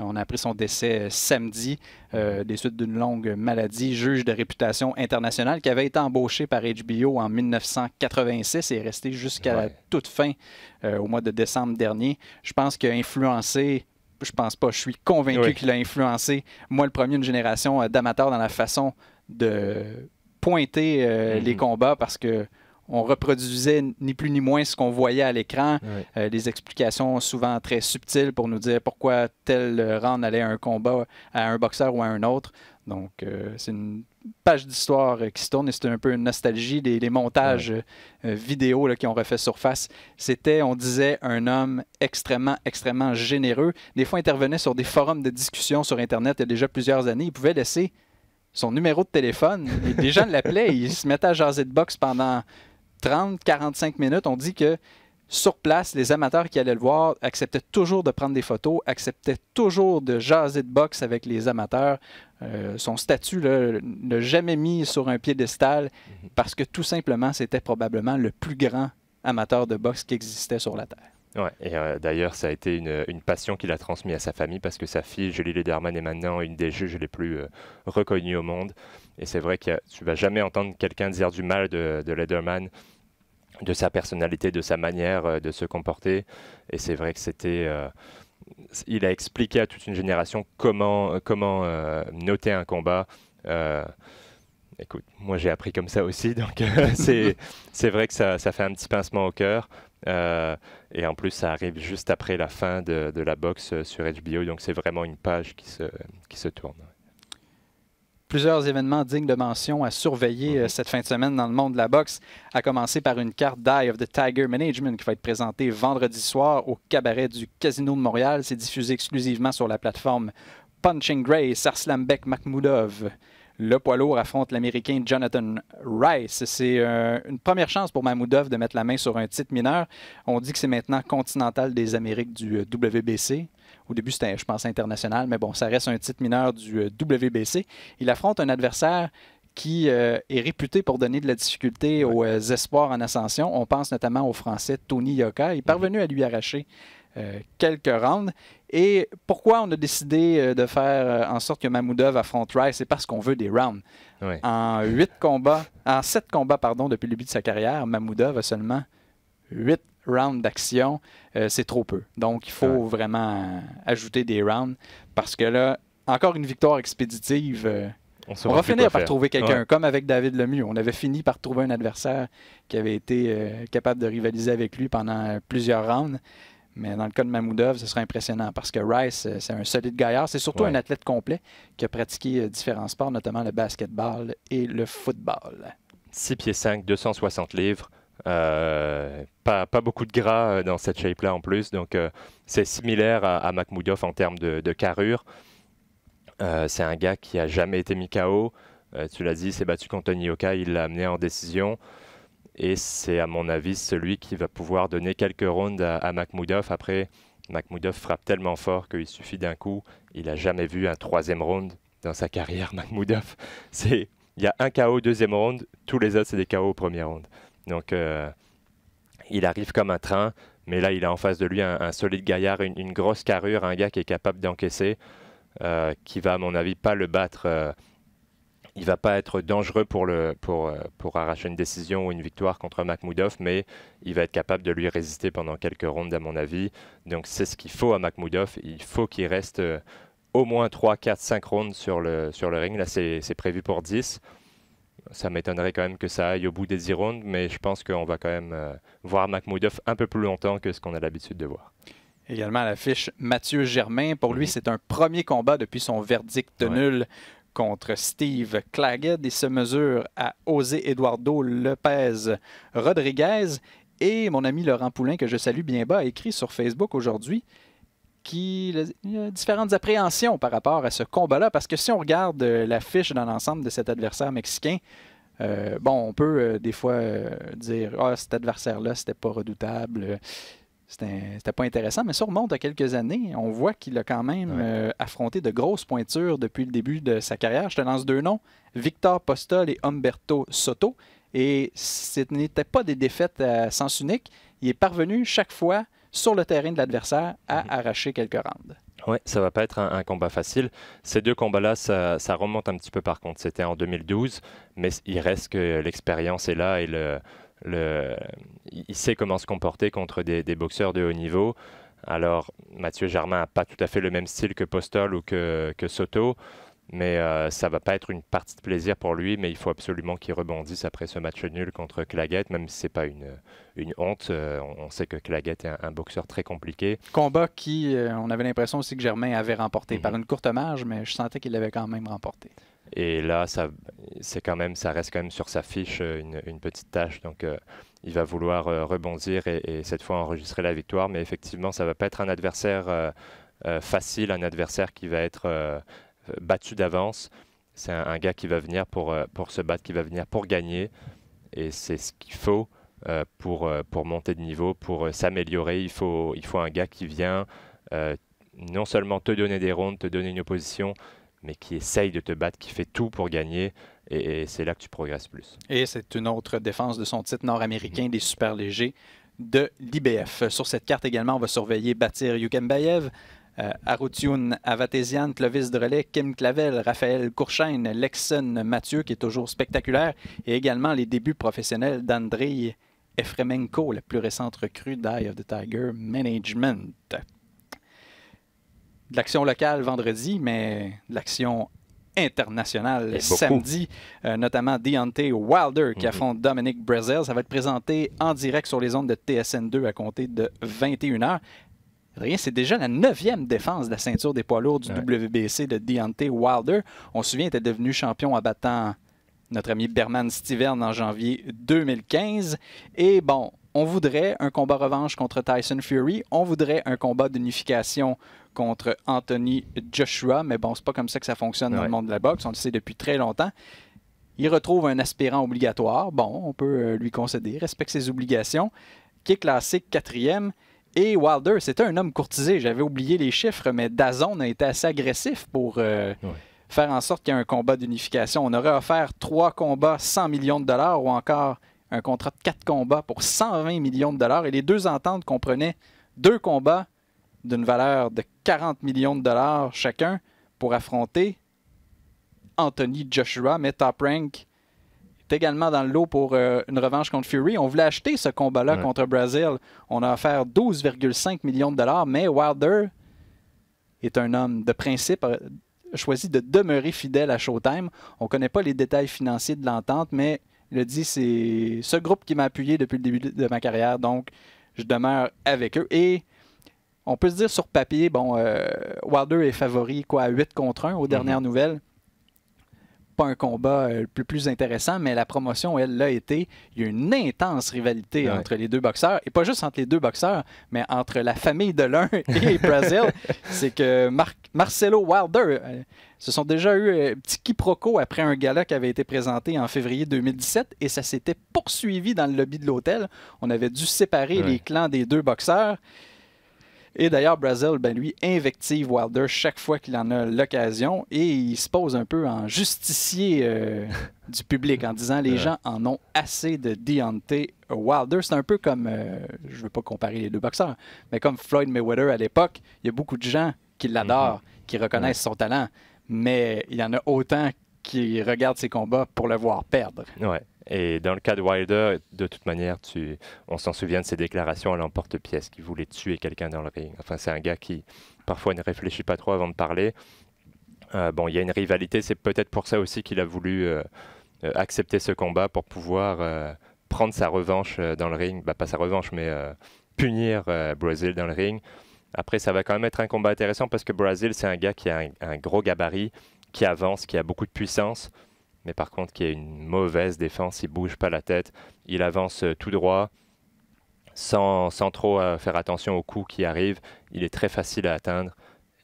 Euh, on a appris son décès samedi, euh, des suites d'une longue maladie, juge de réputation internationale, qui avait été embauché par HBO en 1986 et est resté jusqu'à la toute fin euh, au mois de décembre dernier. Je pense qu'il a influencé je pense pas. Je suis convaincu qu'il a influencé, moi le premier, une génération d'amateurs dans la façon de pointer euh, mhm. les combats parce que on reproduisait ni plus ni moins ce qu'on voyait à l'écran, des euh, explications souvent très subtiles pour nous dire pourquoi tel rang allait à un combat à un boxeur ou à un autre. Donc, euh, c'est une page d'histoire qui se tourne et c'était un peu une nostalgie. des montages vidéo là, qui ont refait surface, c'était, on disait, un homme extrêmement, extrêmement généreux. Des fois, intervenait sur des forums de discussion sur Internet il y a déjà plusieurs années. Il pouvait laisser son numéro de téléphone. les *laughs* gens l'appelaient, il se mettait à jaser de boxe pendant 30, 45 minutes. On dit que sur place, les amateurs qui allaient le voir acceptaient toujours de prendre des photos, acceptaient toujours de jaser de boxe avec les amateurs. Euh, son statut n'a jamais mis sur un piédestal mhm. parce que tout simplement, c'était probablement le plus grand amateur de boxe qui existait sur la Terre. Ouais, et euh, d'ailleurs, ça a été une, passion qu'il a transmise à sa famille parce que sa fille, Julie Lederman, est maintenant une des juges les plus euh, reconnues au monde. Et c'est vrai que tu vas jamais entendre quelqu'un dire du mal de, Lederman de sa personnalité, de sa manière euh, de se comporter. Et c'est vrai que c'était. il a expliqué à toute une génération comment, comment noter un combat. Écoute, moi j'ai appris comme ça aussi, *laughs* donc euh, c'est vrai que ça, fait un petit pincement au cœur. Euh, et en plus, ça arrive juste après la fin de, la boxe euh, sur HBO, donc c'est vraiment une page qui se, tourne. Plusieurs événements dignes de mention à surveiller mhm. cette fin de semaine dans le monde de la boxe, à commencer par une carte d'Eye of the Tiger Management qui va être présentée vendredi soir au cabaret du Casino de Montréal. C'est diffusé exclusivement sur la plateforme Punching Grace, Arslanbek Makhmoudov. Le poids lourd affronte l'Américain Jonathan Rice. C'est euh, une première chance pour Mahmoudov de mettre la main sur un titre mineur. On dit que c'est maintenant continental des Amériques du euh, WBC. Au début, c'était, je pense, international, mais bon, ça reste un titre mineur du euh, WBC. Il affronte un adversaire qui est réputé pour donner de la difficulté aux espoirs en ascension. On pense notamment au Français Tony Yoka. Il est mhm. parvenu à lui arracher quelques rounds. Et pourquoi on a décidé euh, de faire euh, en sorte que Mamoudov affronte Rice? C'est parce qu'on veut des rounds. En huit combats, en sept combats pardon, depuis le début de sa carrière, Mamoudov a seulement huit rounds d'action. Euh, c'est trop peu. Donc, il faut vraiment ajouter des rounds parce que là, encore une victoire expéditive. on, va finir par trouver quelqu'un, comme avec David Lemieux. On avait fini par trouver un adversaire qui avait été capable de rivaliser avec lui pendant plusieurs rounds. Mais dans le cas de Mamoudov, ce serait impressionnant parce que Rice, euh, c'est un solide gaillard. C'est surtout un athlète complet qui a pratiqué euh, différents sports, notamment le basketball et le football. 6 pieds 5, 260 livres. Euh, pas, beaucoup de gras dans cette shape-là en plus. Donc, c'est similaire à, à en termes de, carrure. c'est un gars qui n'a jamais été mis KO. tu l'as dit, il s'est battu contre Tony Oka, il l'a amené en décision. Et c'est, à mon avis, celui qui va pouvoir donner quelques rondes à, à Après, Makhmoudov frappe tellement fort qu'il suffit d'un coup. Il n'a jamais vu un troisième round dans sa carrière, *laughs* Makhmoudov. C'est, il y a un KO au deuxième round, tous les autres, c'est des KO au premier round. Donc, euh, il arrive comme un train, mais là, il a en face de lui un, solide gaillard, une, grosse carrure, un gars qui est capable d'encaisser, euh, qui va, à mon avis, pas le battre. Euh, il va pas être dangereux pour, le, pour, euh, pour arracher une décision ou une victoire contre Makhmoudov, mais il va être capable de lui résister pendant quelques rondes, à mon avis. Donc c'est ce qu'il faut à Makhmoudov. Il faut qu'il reste euh, au moins 3, 4, 5 rondes sur le, sur le ring. Là, c'est prévu pour 10. Ça m'étonnerait quand même que ça aille au bout des 10 rondes, mais je pense qu'on va quand même euh, voir Makhmoudov un peu plus longtemps que ce qu'on a l'habitude de voir. Également à l'affiche, Mathieu Germain. Pour lui, c'est un premier combat depuis son verdict de nul contre Steve Claggett. et se mesure à Osé Eduardo Lopez Rodriguez. Et mon ami Laurent Poulain, que je salue bien bas, a écrit sur Facebook aujourd'hui qu'il a différentes appréhensions par rapport à ce combat-là. Parce que si on regarde euh, la fiche dans l'ensemble de cet adversaire mexicain, euh, bon, on peut euh, des fois dire Ah, cet adversaire-là, c'était pas redoutable. C'était pas intéressant, mais ça remonte à quelques années. On voit qu'il a quand même euh, affronté de grosses pointures depuis le début de sa carrière. Je te lance deux noms, Victor Postol et Umberto Soto. Et ce n'était pas des défaites à euh, sens unique. Il est parvenu chaque fois sur le terrain de l'adversaire à mhm. arracher quelques rounds. Oui, ça va pas être un, combat facile. Ces deux combats-là, ça, remonte un petit peu par contre. C'était en 2012, mais il reste que l'expérience est là et le, il sait comment se comporter contre des, boxeurs de haut niveau. Alors, Mathieu Germain n'a pas tout à fait le même style que Postol ou que, Soto, mais euh, ça va pas être une partie de plaisir pour lui, mais il faut absolument qu'il rebondisse après ce match nul contre Claguette, même si ce c'est pas une, honte. Euh, on sait que Claguette est un, boxeur très compliqué. Combat qui, euh, on avait l'impression aussi que Germain avait remporté mhm. par une courte marge, mais je sentais qu'il l'avait quand même remporté. Et là, ça, c'est quand même, ça reste quand même sur sa fiche euh, une, petite tâche. Donc, euh, il va vouloir euh, rebondir et, cette fois enregistrer la victoire. Mais effectivement, ça va pas être un adversaire facile, un adversaire qui va être battu d'avance. C'est un, gars qui va venir pour, pour se battre, qui va venir pour gagner. Et c'est ce qu'il faut pour, pour monter de niveau, pour s'améliorer. Il faut, il faut un gars qui vient non seulement te donner des rondes, te donner une opposition, mais qui essaye de te battre, qui fait tout pour gagner. Et, c'est là que tu progresses plus. Et c'est une autre défense de son titre nord-américain des super légers de l'IBF. Sur cette carte également, on va surveiller Batir Yukembayev. Euh, Arutyun Clovis Drelet, Kim Clavel, Raphaël Courchain, Lexon Mathieu, qui est toujours spectaculaire, et également les débuts professionnels d'Andrei Efremenko, la plus récente recrue d'Eye of the Tiger Management de l'action locale vendredi, mais de l'action internationale samedi, euh, notamment Deontay Wilder qui mhm. affronte Dominic Brazil. Ça va être présenté en direct sur les ondes de TSN2 à compter de 21h. Rien, c'est déjà la neuvième défense de la ceinture des poids lourds du WBC de Deontay Wilder. On se souvient, il était devenu champion en battant notre ami Berman Stiverne en janvier 2015. Et bon, on voudrait un combat revanche contre Tyson Fury, on voudrait un combat d'unification contre Anthony Joshua, mais bon, c'est pas comme ça que ça fonctionne dans le monde de la boxe, on le sait depuis très longtemps. Il retrouve un aspirant obligatoire, bon, on peut euh, lui concéder, respecte ses obligations, qui est classé quatrième. Et Wilder, c'était un homme courtisé, j'avais oublié les chiffres, mais Dazon a été assez agressif pour euh, faire en sorte qu'il y ait un combat d'unification. On aurait offert trois combats 100 millions de dollars ou encore un contrat de quatre combats pour 120 millions de dollars. Et les deux ententes comprenaient deux combats d'une valeur de 40 millions de dollars chacun pour affronter Anthony Joshua, mais Top Rank est également dans le lot pour euh, une revanche contre Fury. On voulait acheter ce combat-là contre Brazil. On a offert 12,5 millions de dollars, mais Wilder est un homme de principe, a euh, choisi de demeurer fidèle à Showtime. On ne connaît pas les détails financiers de l'entente, mais il a dit c'est ce groupe qui m'a appuyé depuis le début de ma carrière, donc je demeure avec eux. Et on peut se dire sur papier, bon, euh, Wilder est favori quoi, à 8 contre 1 aux dernières mhm. nouvelles. Pas un combat euh, le plus, intéressant, mais la promotion, elle l'a été. Il y a une intense rivalité entre les deux boxeurs, et pas juste entre les deux boxeurs, mais entre la famille de l'un *laughs* et Brazil. C'est que Marcelo Wilder se euh, sont déjà eu un petit quiproquo après un gala qui avait été présenté en février 2017, et ça s'était poursuivi dans le lobby de l'hôtel. On avait dû séparer les clans des deux boxeurs. Et d'ailleurs, Brazil, ben, lui, invective Wilder chaque fois qu'il en a l'occasion et il se pose un peu en justicier euh, *laughs* du public en disant les gens en ont assez de Deontay Wilder. C'est un peu comme, euh, je ne veux pas comparer les deux boxeurs, mais comme Floyd Mayweather à l'époque, il y a beaucoup de gens qui l'adorent, mhm. qui reconnaissent son talent, mais il y en a autant qui regarde ses combats pour le voir perdre. Ouais. Et dans le cas de Wilder, de toute manière, on s'en souvient de ses déclarations à l'emporte-pièce qui voulait tuer quelqu'un dans le ring. Enfin, c'est un gars qui parfois ne réfléchit pas trop avant de parler. Euh, bon, il y a une rivalité, c'est peut-être pour ça aussi qu'il a voulu euh, euh, accepter ce combat pour pouvoir prendre sa revanche dans le ring. Bah, pas sa revanche, mais punir Brazil dans le ring. Après, ça va quand même être un combat intéressant parce que Brazil, c'est un gars qui a un gros gabarit qui avance, qui a beaucoup de puissance, mais par contre qui a une mauvaise défense, il bouge pas la tête, il avance euh, tout droit, sans, trop euh, faire attention aux coups qui arrivent, il est très facile à atteindre.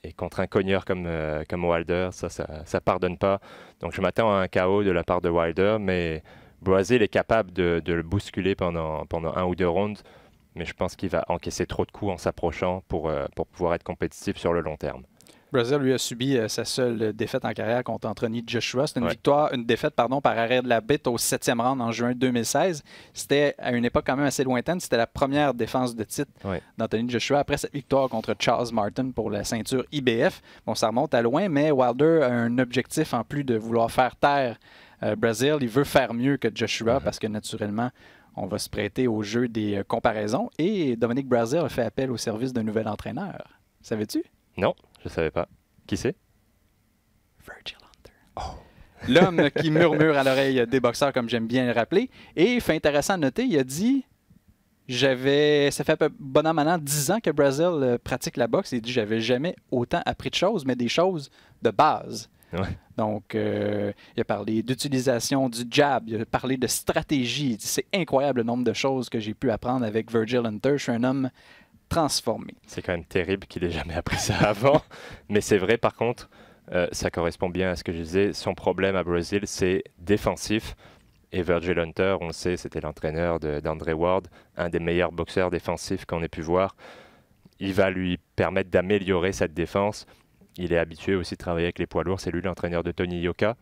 Et contre un cogneur comme, euh, comme Wilder, ça, ça pardonne pas. Donc je m'attends à un chaos de la part de Wilder, mais Boisil est capable de, le bousculer pendant, pendant un ou deux rounds, mais je pense qu'il va encaisser trop de coups en s'approchant pour, pour pouvoir être compétitif sur le long terme. Brazil, lui, a subi euh, sa seule défaite en carrière contre Anthony Joshua. C'était une victoire, une défaite, pardon, par arrêt de la bite au septième round en juin 2016. C'était à une époque quand même assez lointaine. C'était la première défense de titre d'Anthony Joshua après cette victoire contre Charles Martin pour la ceinture IBF. Bon, ça remonte à loin, mais Wilder a un objectif en plus de vouloir faire taire euh, Brazil. Il veut faire mieux que Joshua uh-huh. parce que naturellement, on va se prêter au jeu des euh, comparaisons. Et Dominique Brazil a fait appel au service d'un nouvel entraîneur. Savais-tu? Non, je savais pas. Qui c'est Virgil Hunter. Oh. L'homme qui murmure à l'oreille des boxeurs, comme j'aime bien le rappeler. Et fait intéressant à noter, il a dit j'avais, ça fait bon an, maintenant dix ans que Brazil euh, pratique la boxe. Il dit j'avais jamais autant appris de choses, mais des choses de base. Donc, euh, il a parlé d'utilisation du jab, il a parlé de stratégie. C'est incroyable le nombre de choses que j'ai pu apprendre avec Virgil Hunter. Je suis un homme transformé. C'est quand même terrible qu'il ait jamais appris ça *laughs* avant, mais c'est vrai par contre, euh, ça correspond bien à ce que je disais, son problème à Brésil, c'est défensif. Et Virgil Hunter, on le sait, c'était l'entraîneur d'André Ward, un des meilleurs boxeurs défensifs qu'on ait pu voir. Il va lui permettre d'améliorer cette défense. Il est habitué aussi de travailler avec les poids lourds. C'est lui l'entraîneur de Tony Yoka,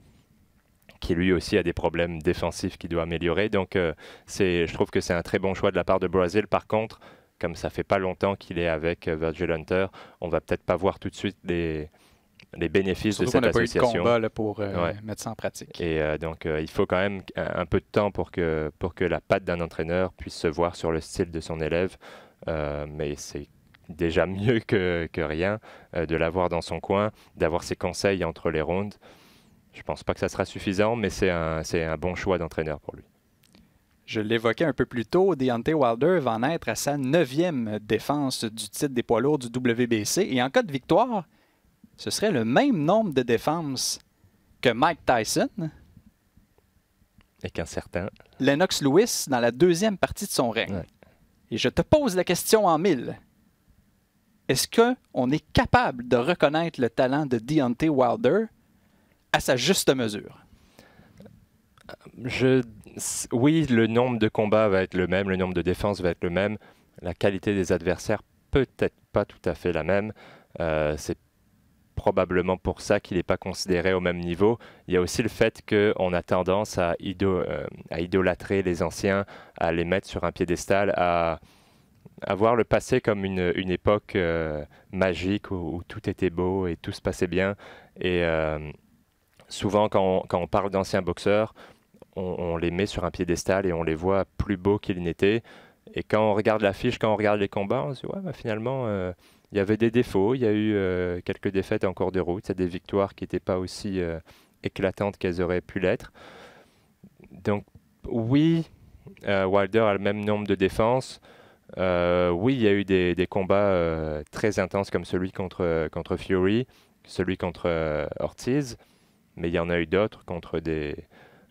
qui lui aussi a des problèmes défensifs qu'il doit améliorer. Donc euh, je trouve que c'est un très bon choix de la part de Brésil. Par contre, comme ça fait pas longtemps qu'il est avec euh, Virgil Hunter, on va peut-être pas voir tout de suite les bénéfices de cette on Pas eu de combat, pour euh, mettre ça en pratique. Et euh, donc, il faut quand même un, peu de temps pour que, pour que la patte d'un entraîneur puisse se voir sur le style de son élève. mais c'est déjà mieux que, rien de l'avoir dans son coin, d'avoir ses conseils entre les rondes. Je pense pas que ça sera suffisant, mais c'est un bon choix d'entraîneur pour lui. Je l'évoquais un peu plus tôt, Deontay Wilder va en être à sa neuvième défense du titre des poids lourds du WBC. Et en cas de victoire, ce serait le même nombre de défenses que Mike Tyson. Et qu'un certain. Lennox Lewis dans la deuxième partie de son règne. Et je te pose la question en mille. Est-ce qu'on est capable de reconnaître le talent de Deontay Wilder à sa juste mesure? je... Oui, le nombre de combats va être le même, le nombre de défenses va être le même, la qualité des adversaires peut-être pas tout à fait la même. Euh, c'est probablement pour ça qu'il n'est pas considéré au même niveau. Il y a aussi le fait qu'on a tendance à, euh, à, idolâtrer les anciens, à les mettre sur un piédestal, à, voir le passé comme une, époque euh, magique où, tout était beau et tout se passait bien. Et souvent, quand quand on parle d'anciens boxeurs, on, les met sur un piédestal et on les voit plus beaux qu'ils n'étaient. Et quand on regarde l'affiche, quand on regarde les combats, on se dit ouais, bah, finalement, euh, il y avait des défauts, il y a eu euh, quelques défaites en cours de route, il y a des victoires qui n'étaient pas aussi euh, éclatantes qu'elles auraient pu l'être. Donc oui, Wilder a le même nombre de défenses. oui, il y a eu des, combats très intenses comme celui contre Fury, celui contre Ortiz, mais il y en a eu d'autres contre des,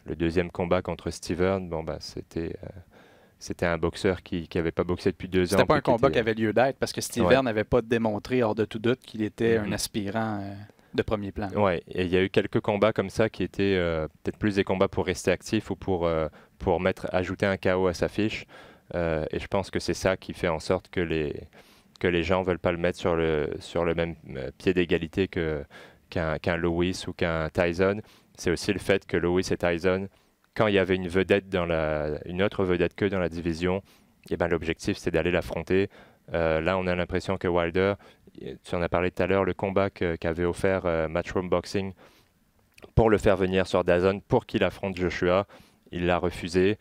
le deuxième combat contre Steven, bon, ben, c'était euh, c'était un boxeur qui n'avait pas boxé depuis deux ans. C'était pas un combat qui avait lieu d'être parce que Steven n'avait pas démontré hors de tout doute qu'il était un mm-hmm. aspirant euh, de premier plan. Oui, et il y a eu quelques combats comme ça qui étaient euh, peut-être plus des combats pour rester actif ou pour, pour mettre, ajouter un chaos à sa fiche. et je pense que c'est ça qui fait en sorte que les, que les gens ne veulent pas le mettre sur le, sur le même pied d'égalité que, qu'un, Lewis ou qu'un Tyson c'est aussi le fait que Lewis et Tyson, quand il y avait une vedette dans la, une autre vedette que dans la division, et eh ben, l'objectif c'est d'aller l'affronter. Euh, là, on a l'impression que Wilder, tu en as parlé tout à l'heure, le combat qu'avait offert euh, Matchroom Boxing pour le faire venir sur Dazon, pour qu'il affronte Joshua, il l'a refusé.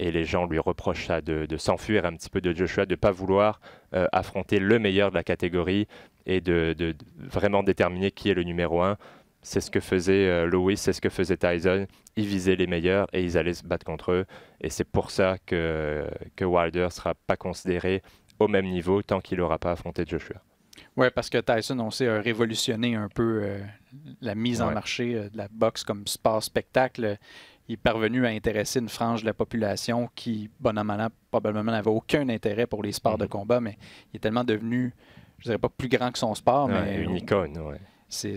Et les gens lui reprochent ça, de, s'enfuir un petit peu de Joshua, de ne pas vouloir euh, affronter le meilleur de la catégorie et de, de, vraiment déterminer qui est le numéro 1. C'est ce que faisait euh, Lewis, c'est ce que faisait Tyson. Ils visaient les meilleurs et ils allaient se battre contre eux. Et c'est pour ça que, que Wilder sera pas considéré au même niveau tant qu'il n'aura pas affronté Joshua. Oui, parce que Tyson, on sait, a révolutionné un peu euh, la mise en marché euh, de la boxe comme sport-spectacle. Il est parvenu à intéresser une frange de la population qui, bon an, probablement n'avait aucun intérêt pour les sports de mhm. combat, mais il est tellement devenu, je dirais pas plus grand que son sport, mais... Une icône, oui c'est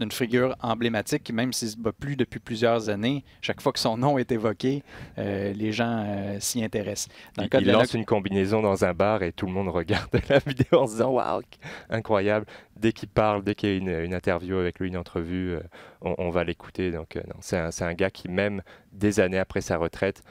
une figure emblématique, même s'il ne se bat plus depuis plusieurs années, chaque fois que son nom est évoqué, euh, les gens euh, s'y intéressent. il, lance une combinaison dans un bar et tout le monde regarde *laughs* la vidéo en se disant Waouh, incroyable Dès qu'il parle, dès qu'il y a une, interview avec lui, une entrevue, euh, on, va l'écouter. Donc, c'est un, gars qui, même des années après sa retraite,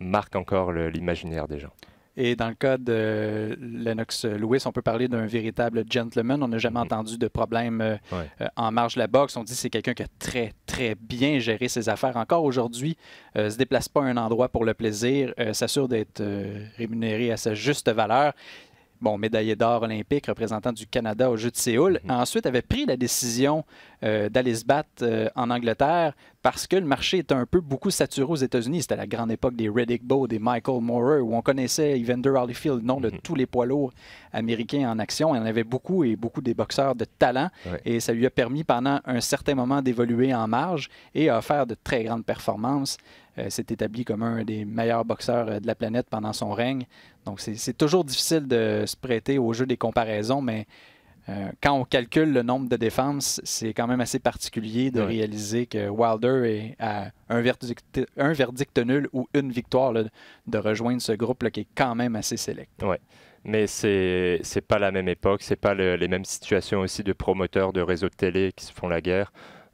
marque encore l'imaginaire des gens. Et dans le cas de Lennox Lewis, on peut parler d'un véritable gentleman. On n'a jamais mhm. entendu de problème euh, euh, en marge de la boxe. On dit que c'est quelqu'un qui a très, très bien géré ses affaires. Encore aujourd'hui, ne euh, se déplace pas à un endroit pour le plaisir, s'assure d'être rémunéré à sa juste valeur bon, médaillé d'or olympique, représentant du Canada aux Jeux de Séoul, mhm. ensuite avait pris la décision euh, d'aller se battre euh, en Angleterre parce que le marché était un peu beaucoup saturé aux États-Unis. C'était la grande époque des Reddick Bow, des Michael Moore, où on connaissait Evander Holyfield, nom de mhm. tous les poids lourds américains en action. Il y en avait beaucoup et beaucoup des boxeurs de talent. Et ça lui a permis pendant un certain moment d'évoluer en marge et à faire de très grandes performances. Euh, s'est établi comme un des meilleurs boxeurs euh, de la planète pendant son règne. Donc, c'est toujours difficile de se prêter au jeu des comparaisons, mais euh, quand on calcule le nombre de défenses, c'est quand même assez particulier de réaliser que Wilder est à un verdict, un verdict nul ou une victoire de rejoindre ce groupe qui est quand même assez sélect. Oui, Mais c'est n'est pas la même époque, c'est pas les mêmes situations aussi de promoteurs de réseaux de télé qui se font la guerre.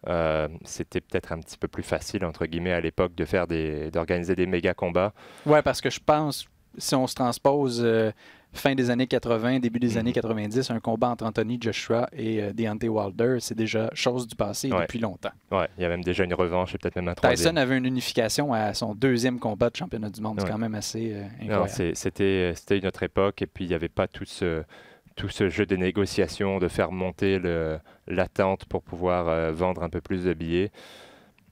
Euh, c'était peut-être un petit peu plus facile, entre guillemets, à l'époque, de faire des, d'organiser des méga combats. Ouais, parce que je pense, si on se transpose euh, fin des années 80, début des mhm. années 90, un combat entre Anthony Joshua et euh, Deontay Wilder, c'est déjà chose du passé depuis longtemps. Ouais, il y a même déjà une revanche et peut-être même un Tyson avait une unification à son deuxième combat de championnat du monde. C'est quand même assez incroyable. c'était, une autre époque et puis il n'y avait pas tout ce tout ce jeu de négociations, de faire monter l'attente pour pouvoir euh, vendre un peu plus de billets.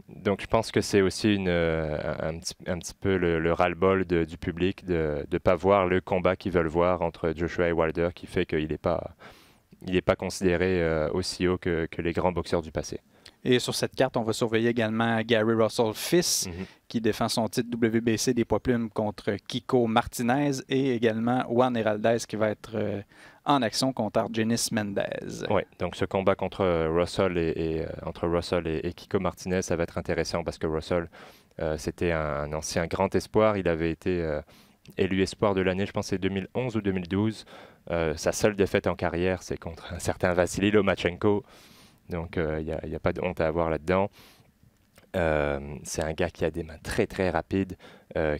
Donc je pense que c'est aussi une, euh, un, petit, peu le, ras-le-bol du public de ne pas voir le combat qu'ils veulent voir entre Joshua et Wilder qui fait qu'il n'est pas, pas considéré euh, aussi haut que, les grands boxeurs du passé. Et sur cette carte, on va surveiller également Gary Russell fils, mhm. qui défend son titre WBC des poids plumes contre Kiko Martinez et également Juan Heraldez qui va être en action contre Argenis Mendez. Oui, donc ce combat contre Russell et, euh, entre Russell et, Kiko Martinez, ça va être intéressant parce que Russell, euh, c'était un, ancien grand espoir. Il avait été euh, élu espoir de l'année, je pense, c'est 2011 ou 2012. sa seule défaite en carrière, c'est contre un certain Vasily Lomachenko. Donc il n'y a, pas de honte à avoir là-dedans. c'est un gars qui a des mains très très rapides,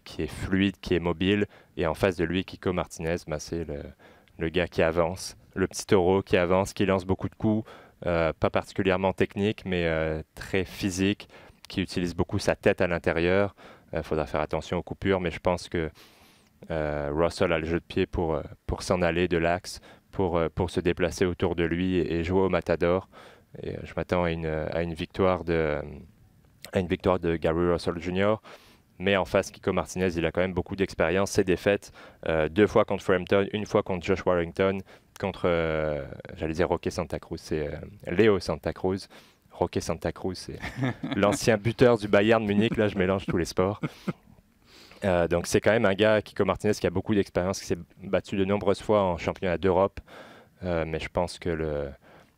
qui est fluide, qui est mobile. Et en face de lui, Kiko Martinez, bah, c'est le, le gars qui avance, le petit taureau qui avance, qui lance beaucoup de coups, euh, pas particulièrement technique, mais euh, très physique, qui utilise beaucoup sa tête à l'intérieur. Il euh, faudra faire attention aux coupures, mais je pense que Russell a le jeu de pied pour, s'en aller de l'axe, pour, se déplacer autour de lui et, jouer au Matador. Et je m'attends à une, victoire à une victoire de Gary Russell Jr. Mais en face, Kiko Martinez, il a quand même beaucoup d'expérience. Ses défaites, euh, deux fois contre Frampton, une fois contre Josh Warrington, contre, euh, j'allais dire Roque Santa Cruz, c'est euh, Léo Santa Cruz. Roque Santa Cruz, c'est *laughs* l'ancien buteur du Bayern Munich. Là, je mélange tous les sports. donc c'est quand même un gars, Kiko Martinez, qui a beaucoup d'expérience, qui s'est battu de nombreuses fois en championnat d'Europe. mais je pense que le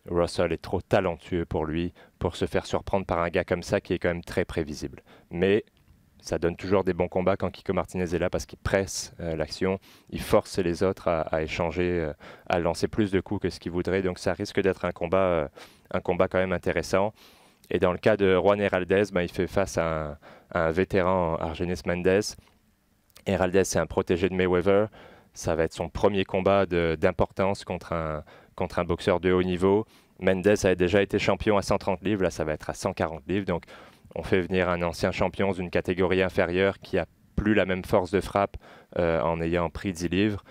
Russell est trop talentueux pour lui, pour se faire surprendre par un gars comme ça qui est quand même très prévisible. Mais ça donne toujours des bons combats quand Kiko Martinez est là parce qu'il presse euh, l'action, il force les autres à, échanger, euh, à lancer plus de coups que ce qu'ils voudraient. Donc ça risque d'être un combat, euh, un combat quand même intéressant. Et dans le cas de Juan Heraldez, bah, il fait face à un, vétéran Argenis Mendez. Heraldez, c'est un protégé de Mayweather. Ça va être son premier combat d'importance contre un, contre un boxeur de haut niveau. Mendez a déjà été champion à 130 livres, là ça va être à 140 livres. Donc on fait venir un ancien champion d'une catégorie inférieure qui a plus la même force de frappe euh, en ayant pris 10 livres.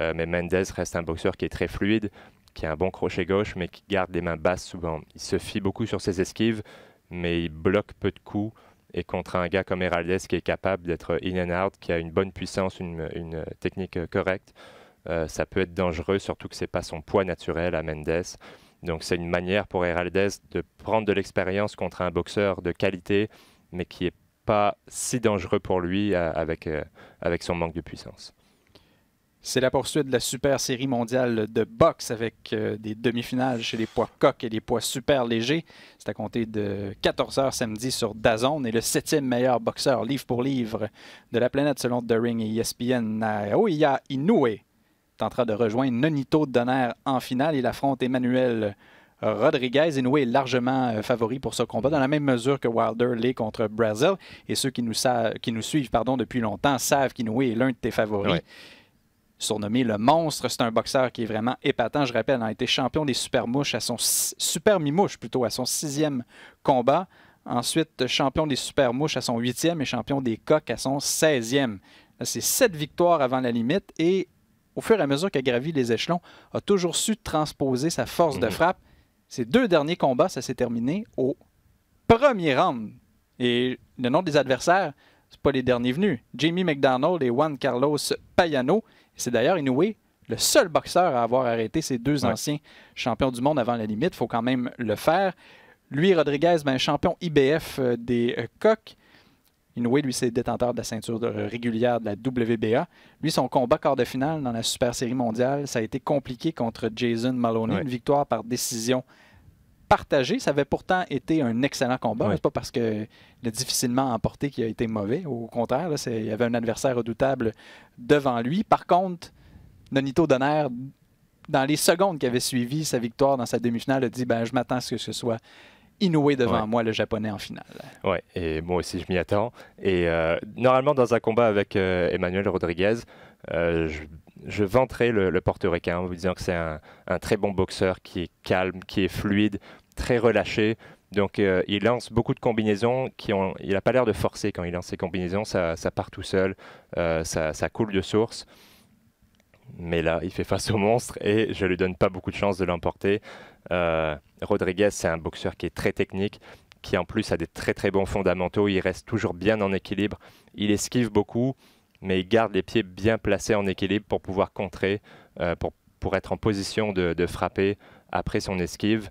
Euh, mais Mendes reste un boxeur qui est très fluide, qui a un bon crochet gauche, mais qui garde les mains basses souvent. Il se fie beaucoup sur ses esquives, mais il bloque peu de coups. Et contre un gars comme Heraldes qui est capable d'être in and out, qui a une bonne puissance, une, technique correcte, euh, ça peut être dangereux, surtout que ce n'est pas son poids naturel à Mendes. Donc c'est une manière pour heraldès de prendre de l'expérience contre un boxeur de qualité, mais qui n'est pas si dangereux pour lui euh, avec, euh, avec son manque de puissance. C'est la poursuite de la Super Série mondiale de boxe avec euh, des demi-finales chez les poids coques et les poids super légers. C'est à compter de 14h samedi sur Dazone et le septième meilleur boxeur livre pour livre de la planète selon The Ring et ESPN, Naoya ah Inoue est en train de rejoindre Nonito Donner en finale. Il affronte Emmanuel Rodriguez. Inoue est largement euh, favori pour ce combat, dans la même mesure que Wilder l'est contre Brazil. Et ceux qui nous, qui nous suivent pardon, depuis longtemps savent qu'Inoue est l'un de tes favoris. Surnommé le monstre, c'est un boxeur qui est vraiment épatant. Je rappelle, il a été champion des super mouches à son super mimouche plutôt à son sixième combat. Ensuite, champion des super mouches à son huitième et champion des coqs à son seizième. C'est sept victoires avant la limite et au fur et à mesure qu'il a gravi les échelons, a toujours su transposer sa force de mhm. frappe. Ses deux derniers combats, ça s'est terminé au premier round. Et le nom des adversaires, c'est pas les derniers venus. Jamie McDonald et Juan Carlos Payano. C'est d'ailleurs inoué. le seul boxeur à avoir arrêté ces deux anciens champions du monde avant la limite. Il faut quand même le faire. Lui, Rodriguez, ben, champion IBF euh, des euh, coqs. Inoue, lui, c'est détenteur de la ceinture régulière de la WBA. Lui, son combat quart de finale dans la Super Série mondiale, ça a été compliqué contre Jason Maloney, une victoire par décision partagée. Ça avait pourtant été un excellent combat. ce n'est pas parce qu'il a difficilement emporté qu'il a été mauvais. Au contraire, il y avait un adversaire redoutable devant lui. Par contre, Nonito Donner dans les secondes qui avaient suivi sa victoire dans sa demi-finale, a dit ben, Je m'attends à ce que ce soit Inoue devant moi, le japonais, en finale. Ouais, et moi aussi, je m'y attends. Et euh, normalement, dans un combat avec euh, Emmanuel Rodriguez, euh, je, je le, le portoricain en vous disant que c'est un, très bon boxeur qui est calme, qui est fluide, très relâché. Donc, il lance beaucoup de combinaisons. Qui il n'a pas l'air de forcer quand il lance ses combinaisons. Ça, part tout seul, ça coule de source mais là, il fait face au monstre et je ne lui donne pas beaucoup de chance de l'emporter. Euh, Rodriguez, c'est un boxeur qui est très technique, qui en plus a des très très bons fondamentaux. Il reste toujours bien en équilibre. Il esquive beaucoup, mais il garde les pieds bien placés en équilibre pour pouvoir contrer, euh, pour, être en position de, frapper après son esquive.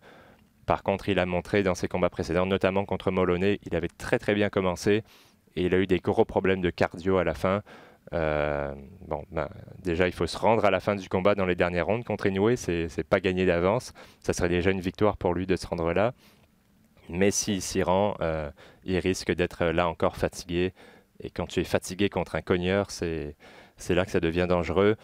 Par contre, il a montré dans ses combats précédents, notamment contre Moloney, il avait très très bien commencé et il a eu des gros problèmes de cardio à la fin. Euh, bon, ben, déjà, il faut se rendre à la fin du combat dans les dernières rondes contre Inoue, c'est pas gagné d'avance. Ça serait déjà une victoire pour lui de se rendre là. Mais s'il s'y rend, euh, il risque d'être là encore fatigué. Et quand tu es fatigué contre un cogneur, c'est là que ça devient dangereux.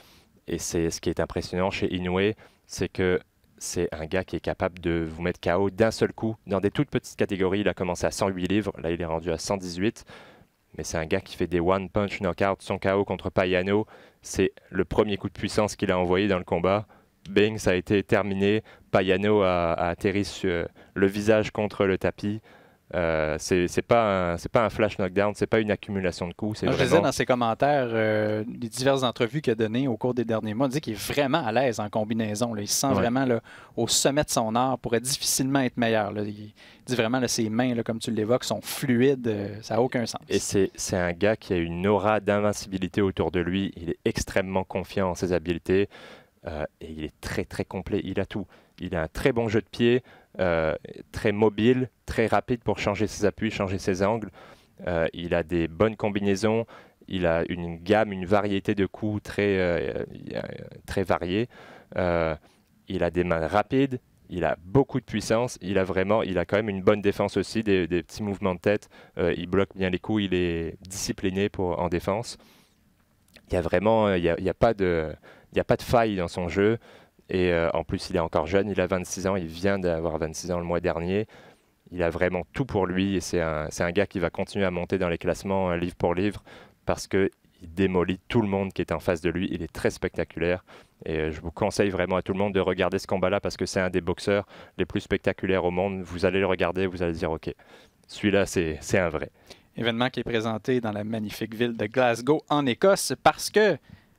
Et c'est ce qui est impressionnant chez Inoue, c'est que c'est un gars qui est capable de vous mettre KO d'un seul coup. Dans des toutes petites catégories, il a commencé à 108 livres, là il est rendu à 118 mais c'est un gars qui fait des one punch knockout. Son KO contre Payano, c'est le premier coup de puissance qu'il a envoyé dans le combat. Bing, ça a été terminé. Payano a, a atterri sur le visage contre le tapis. Euh, Ce c'est pas, un, flash knockdown, c'est pas une accumulation de coups. Vraiment... Je disais dans ses commentaires, euh, les diverses entrevues qu'il a données au cours des derniers mois, il dit qu'il est vraiment à l'aise en combinaison. Il se sent vraiment là, au sommet de son art, pourrait difficilement être meilleur. Il dit vraiment que ses mains, comme tu l'évoques, sont fluides, euh, ça n'a aucun sens. Et c'est un gars qui a une aura d'invincibilité autour de lui. Il est extrêmement confiant en ses habiletés et il est très très complet. Il a tout. Il a un très bon jeu de pied, euh, très mobile, très rapide pour changer ses appuis, changer ses angles. Euh, il a des bonnes combinaisons, il a une gamme, une variété de coups très, euh, très variée. il a des mains rapides, il a beaucoup de puissance, il a vraiment, il a quand même une bonne défense aussi, des, petits mouvements de tête, il bloque bien les coups, il est discipliné pour, en défense. Il y a vraiment, il n'y a, a, pas de, il a pas de faille dans son jeu. Et euh, en plus, il est encore jeune, il a 26 ans, il vient d'avoir 26 ans le mois dernier. Il a vraiment tout pour lui et c'est un, un, gars qui va continuer à monter dans les classements euh, livre pour livre parce qu'il démolit tout le monde qui est en face de lui. Il est très spectaculaire et euh, je vous conseille vraiment à tout le monde de regarder ce combat-là parce que c'est un des boxeurs les plus spectaculaires au monde. Vous allez le regarder, vous allez dire OK, celui-là, c'est un vrai. Événement qui est présenté dans la magnifique ville de Glasgow en Écosse parce que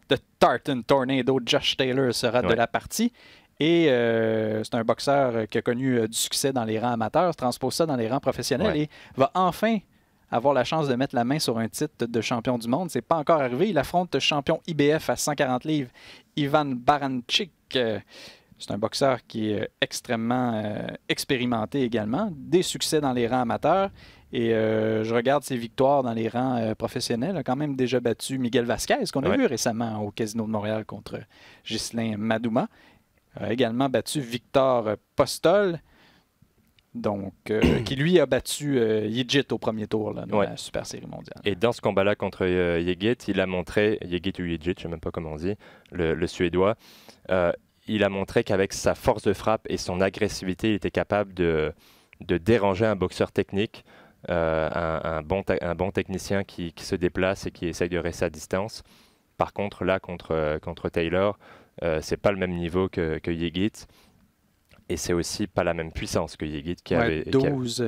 The Tartan Tornado, Josh Taylor sera de la partie. Et euh, c'est un boxeur euh, qui a connu euh, du succès dans les rangs amateurs, transpose ça dans les rangs professionnels et va enfin avoir la chance de mettre la main sur un titre de champion du monde. C'est pas encore arrivé. Il affronte champion IBF à 140 livres, Ivan Baranchik. C'est un boxeur qui est extrêmement expérimenté également, des succès dans les rangs amateurs et euh, je regarde ses victoires dans les rangs euh, professionnels. A quand même déjà battu Miguel Vasquez, qu'on a vu récemment au Casino de Montréal contre Ghislain Madouma. A également battu Victor euh, Postol. *clears throat* qui lui a battu Yigit au premier tour là, dans la Super Série mondiale. Et dans ce combat-là contre Yegit, il a montré, Yigit ou Yigit, je ne sais même pas comment on dit, le, Suédois, il a montré qu'avec sa force de frappe et son agressivité, il était capable de déranger un boxeur technique. Euh, un, bon un, bon technicien qui, se déplace et qui essaye de rester à distance. Par contre, là, contre, euh, contre Taylor, ce euh, c'est pas le même niveau que, que Yigit. Et c'est aussi pas la même puissance que Yigit qui avait 12,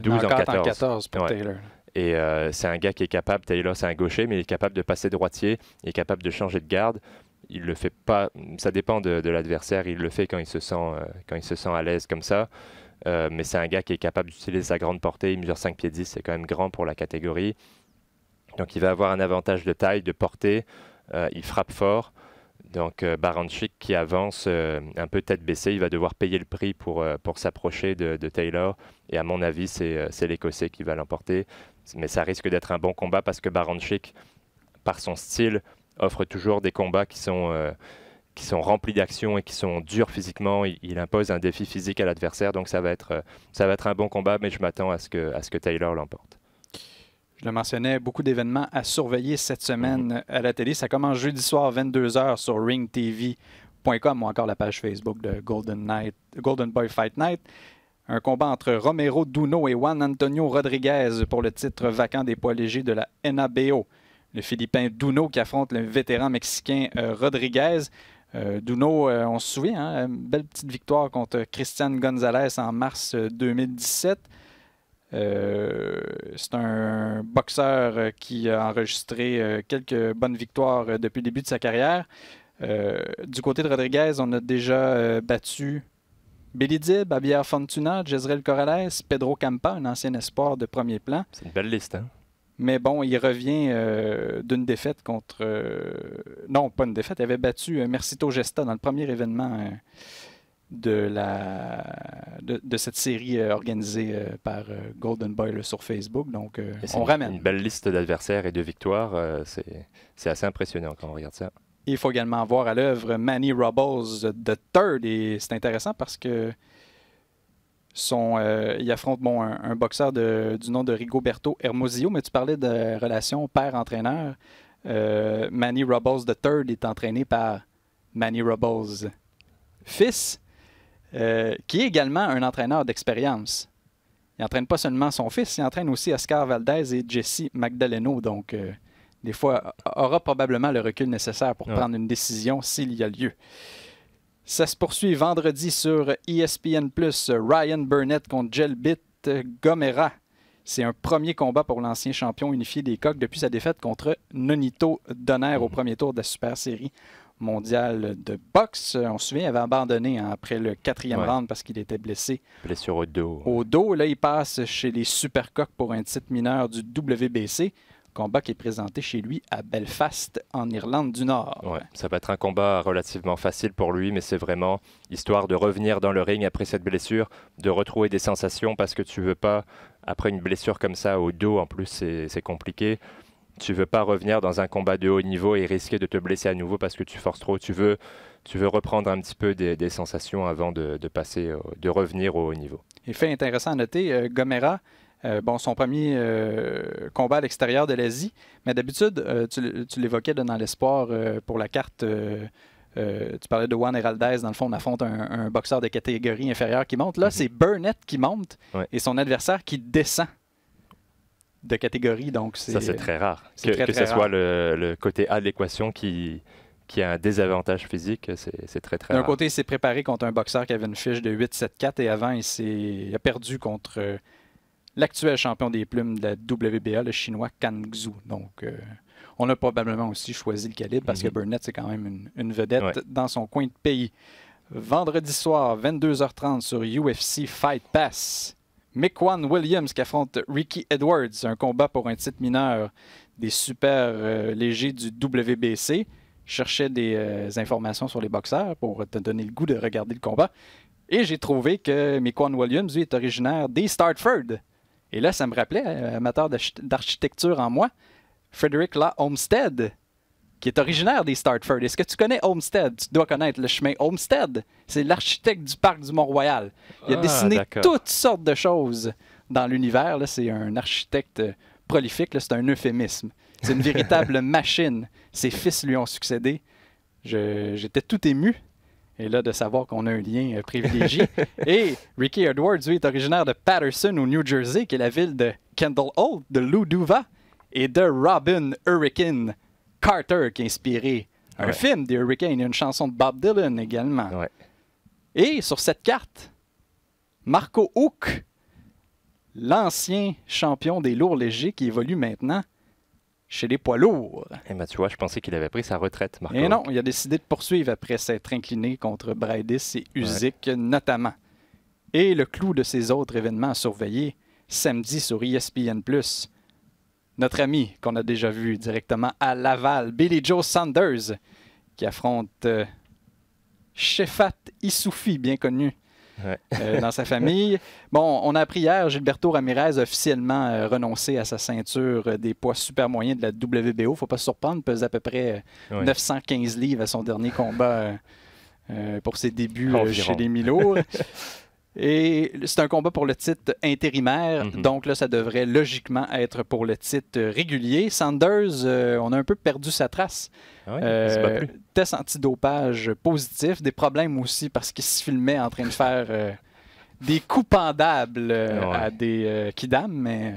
12 en, 14. pour Taylor. Et c'est un gars qui est capable, Taylor c'est un gaucher, mais il est capable de passer droitier, il est capable de changer de garde. Il le fait pas, ça dépend de, l'adversaire, il le fait quand il se sent, quand il se sent à l'aise comme ça. Euh, mais c'est un gars qui est capable d'utiliser sa grande portée. Il mesure 5 pieds 10, c'est quand même grand pour la catégorie. Donc il va avoir un avantage de taille, de portée. Euh, il frappe fort. Donc euh, Baranchik qui avance un peu tête baissée, il va devoir payer le prix pour, pour s'approcher de, de, Taylor. Et à mon avis, c'est l'Écossais qui va l'emporter. Mais ça risque d'être un bon combat parce que Baranchik, par son style, offre toujours des combats qui sont qui sont remplis d'action et qui sont durs physiquement. Il, impose un défi physique à l'adversaire, donc ça va, être, euh, ça va être un bon combat, mais je m'attends à ce que, à ce que Taylor l'emporte. Je le mentionnais, beaucoup d'événements à surveiller cette semaine mhm. euh, à la télé. Ça commence jeudi soir 22h sur ringtv.com ou encore la page Facebook de Golden, Night, Golden Boy Fight Night. Un combat entre Romero Duno et Juan Antonio Rodriguez pour le titre vacant des poids légers de la NABO. Le Philippin Duno qui affronte le vétéran mexicain euh, Rodriguez. Euh, Duno, euh, on se souvient, hein, belle petite victoire contre Christian Gonzalez en mars 2017. Euh, c'est un boxeur qui a enregistré quelques bonnes victoires depuis le début de sa carrière. du côté de Rodriguez, on a déjà battu Billy Dib, Javier Fontuna, Jezreel Corrales, Pedro Campa, un ancien espoir de premier plan. C'est une belle liste, hein? Mais bon, il revient euh, d'une défaite contre. Euh, non, pas une défaite. Il avait battu euh, Mercito Gesta dans le premier événement de, la, de, cette série organisée par Golden Boy sur Facebook. Donc, on ramène. Une belle liste d'adversaires et de victoires. c'est assez impressionnant quand on regarde ça. Il faut également voir à l'œuvre Manny Robles de Third. Et c'est intéressant parce que son, euh, il affronte un, boxeur du nom de Rigoberto Hermosillo, mais tu parlais de relation père-entraîneur. Euh, Manny Rubbles III est entraîné par Manny Rubbles' fils, euh, qui est également un entraîneur d'expérience. Il n'entraîne pas seulement son fils, il entraîne aussi Oscar Valdez et Jesse Magdaleno. Donc, des fois, aura probablement le recul nécessaire pour prendre une décision s'il y a lieu. Ça se poursuit vendredi sur ESPN+, Ryan Burnett contre Jelbit Gomera. C'est un premier combat pour l'ancien champion unifié des coques depuis sa défaite contre Nonito Donner au mhm. premier tour de la Super Série mondiale de boxe. On se souvient, il avait abandonné hein, après le quatrième round parce qu'il était blessé. Blessure au dos. Au dos, là, il passe chez les super coques pour un titre mineur du WBC. Combat qui est présenté chez lui à Belfast, en Irlande du Nord. ça va être un combat relativement facile pour lui, mais c'est vraiment histoire de revenir dans le ring après cette blessure, de retrouver des sensations parce que tu veux pas, après une blessure comme ça au dos, en plus c'est compliqué. Tu veux pas revenir dans un combat de haut niveau et risquer de te blesser à nouveau parce que tu forces trop. Tu veux, tu veux reprendre un petit peu des, sensations avant de, passer, de revenir au haut niveau. Effet fait intéressant à noter, euh, Gomera, euh, bon, son premier euh, combat à l'extérieur de l'Asie, mais d'habitude, euh, tu, l'évoquais dans l'espoir pour la carte. tu parlais de Juan Heraldez, dans le fond, on affronte un, boxeur de catégorie inférieure qui monte. Là, mhm. c'est Burnett qui monte et son adversaire qui descend de catégorie. Donc Ça, c'est très rare. Que, ce soit le, côté A de l'équation qui, qui a un désavantage physique, c'est très très rare. D'un côté, il s'est préparé contre un boxeur qui avait une fiche de 8-7-4 et avant, il, il a perdu contre l'actuel champion des plumes de la WBA, le chinois Kang Xu. Donc, euh, on a probablement aussi choisi le calibre parce que mhm. Burnett, c'est quand même une, vedette dans son coin de pays. Vendredi soir, 22h30 sur UFC Fight Pass. Mequan Williams qui affronte Ricky Edwards, un combat pour un titre mineur des super euh, légers du WBC. Cherchais des euh, informations sur les boxeurs pour te donner le goût de regarder le combat. Et j'ai trouvé que Mequan Williams, lui, est originaire des Startford. Et là, ça me rappelait, euh, amateur d'architecture en moi, Frederick Law Olmsted, qui est originaire des Startford. Est-ce que tu connais Homestead? Tu dois connaître le chemin Homestead. C'est l'architecte du parc du Mont-Royal. Il a ah, dessiné toutes sortes de choses dans l'univers. C'est un architecte euh, prolifique. C'est un euphémisme. C'est une véritable *laughs* machine. Ses fils lui ont succédé. J'étais tout ému et là, de savoir qu'on a un lien euh, privilégié. *laughs* Et Ricky Edwards, lui, est originaire de Patterson, au New Jersey, qui est la ville de Kendall Holt, de Lou Duva et de Robin Hurricane Carter, qui a inspiré un film des Hurricanes et une chanson de Bob Dylan également. Et sur cette carte, Marco Hook, l'ancien champion des lourds légers qui évolue maintenant chez les poids lourds. Et eh, ben, tu vois, je pensais qu'il avait pris sa retraite, Marc. Et eh non, il a décidé de poursuivre après s'être incliné contre Braidis et Uzik, notamment. Et le clou de ces autres événements à surveiller, samedi sur ESPN+, notre ami qu'on a déjà vu directement à Laval, Billy Joe Sanders, qui affronte euh, Issoufi, bien connu euh, dans sa famille. Bon, on a appris hier, Gilberto Ramirez a officiellement euh, renoncé à sa ceinture euh, des poids super moyens de la WBO. Faut pas se surprendre, il pèse à peu près 915 livres à son dernier combat. pour ses débuts chez les Milours. *laughs* Et c'est un combat pour le titre intérimaire, mhm. donc là, ça devrait logiquement être pour le titre régulier. Sanders, euh, on a un peu perdu sa trace. Oui, c'est pas test antidopage positif, des problèmes aussi parce qu'il se filmait en train de faire euh, des coups pendables euh, ah à des kidam, mais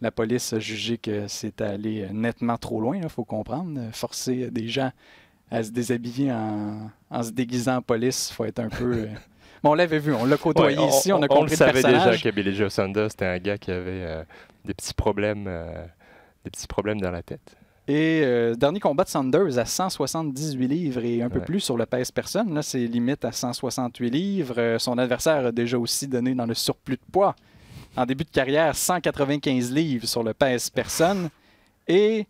la police a jugé que c'est allé nettement trop loin, il faut comprendre. Forcer des gens à se déshabiller en, se déguisant en police, faut être un peu on l'avait vu, on l'a côtoyé ici, on, a compris on le, savait déjà que Billy Joe Sanders, c'était un gars qui avait euh, des petits problèmes, euh, des petits problèmes dans la tête. Et euh, dernier combat de Sanders à 178 livres et un peu plus sur le pèse personne. Là, c'est limite à 168 livres. son adversaire a déjà aussi donné dans le surplus de poids. En début de carrière, 195 livres sur le pèse personne. Et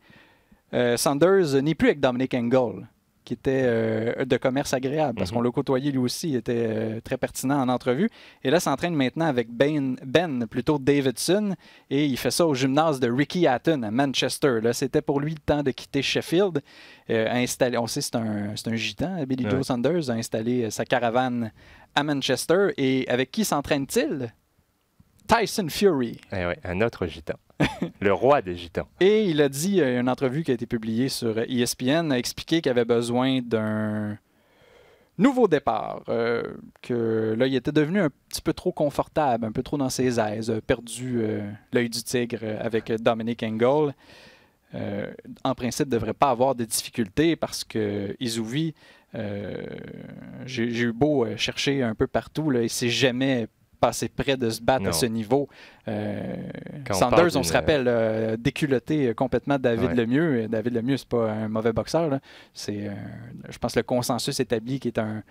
Sanders n'est plus avec Dominic Engle qui était euh, de commerce agréable, parce mhm. qu'on le côtoyait lui aussi, il était euh, très pertinent en entrevue. Et là, s'entraîne maintenant avec Ben, ben plutôt Davidson, et il fait ça au gymnase de Ricky Hatton à Manchester. là C'était pour lui le temps de quitter Sheffield. Euh, on sait c'est un, un gitan, Billy Joe Sanders a installé sa caravane à Manchester. Et avec qui s'entraîne-t-il? Tyson Fury. Eh un autre gitan. *laughs* le roi des gitans. Et il a dit, euh, une entrevue qui a été publiée sur ESPN a expliqué qu'il avait besoin d'un nouveau départ, euh, que là, il était devenu un petit peu trop confortable, un peu trop dans ses aises, perdu euh, l'œil du tigre avec Dominic Engel. en principe, ne devrait pas avoir de difficultés parce que j'ai eu beau chercher un peu partout, là, il s'est jamais assez près de se battre à ce niveau. Euh, Sanders, on, se rappelle, euh, déculotté euh, complètement David Lemieux. David Lemieux, c'est pas un mauvais boxeur. C'est, euh, je pense, le consensus établi qui est un,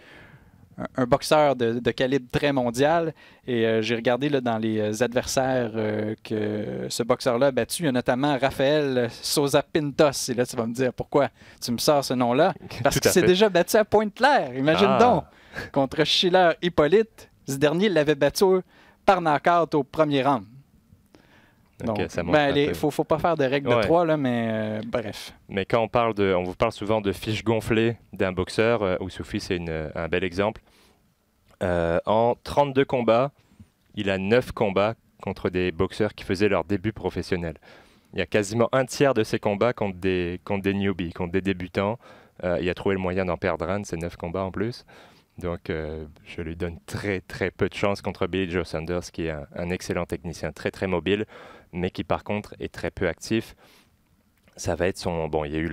boxeur de, calibre très mondial. Et j'ai regardé là, dans les adversaires que ce boxeur-là a battu. Il y a notamment Raphaël Sosa Pintos. Et là, tu vas me dire pourquoi tu me sors ce nom-là. *laughs* Parce que c'est déjà battu à Pointe-Claire. Imagine ah. donc. Contre Schiller Hippolyte. Ce dernier l'avait battu par knock au premier rang. Donc, okay, ne ben, faut, pas faire de règles de trois, là, mais euh, bref. Mais quand on parle de, on vous parle souvent de fiches gonflées d'un boxeur, euh, c'est un bel exemple. Euh, en 32 combats, il a 9 combats contre des boxeurs qui faisaient leur début professionnel. Il y a quasiment un tiers de ses combats contre des, contre des newbies, contre des débutants. Euh, il a trouvé le moyen d'en perdre un de ses 9 combats en plus. Donc, euh, je lui donne très, très peu de chance contre Billy Joe Sanders, qui est un, excellent technicien, très, très mobile, mais qui, par contre, est très peu actif. Ça va être son. Bon, il y a eu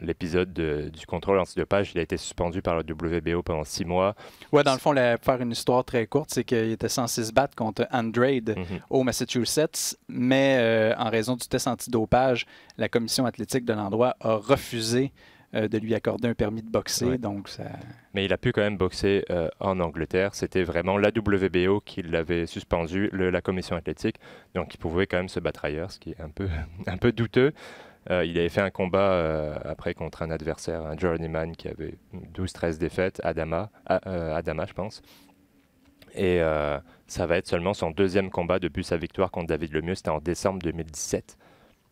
l'épisode du contrôle antidopage. Il a été suspendu par le WBO pendant six mois. Ouais, dans le fond, pour faire une histoire très courte, c'est qu'il était censé se battre contre Andrade mhm. au Massachusetts, mais euh, en raison du test antidopage, la commission athlétique de l'endroit a refusé euh, de lui accorder un permis de boxer. Donc ça... Mais il a pu quand même boxer euh, en Angleterre. C'était vraiment la WBO qui l'avait suspendu, la commission athlétique. Donc il pouvait quand même se battre ailleurs, ce qui est un peu, *laughs* un peu douteux. Euh, il avait fait un combat après contre un adversaire, un journeyman qui avait 12-13 défaites, Adama, Adama je pense. Et ça va être seulement son deuxième combat depuis sa victoire contre David Lemieux, c'était en décembre 2017.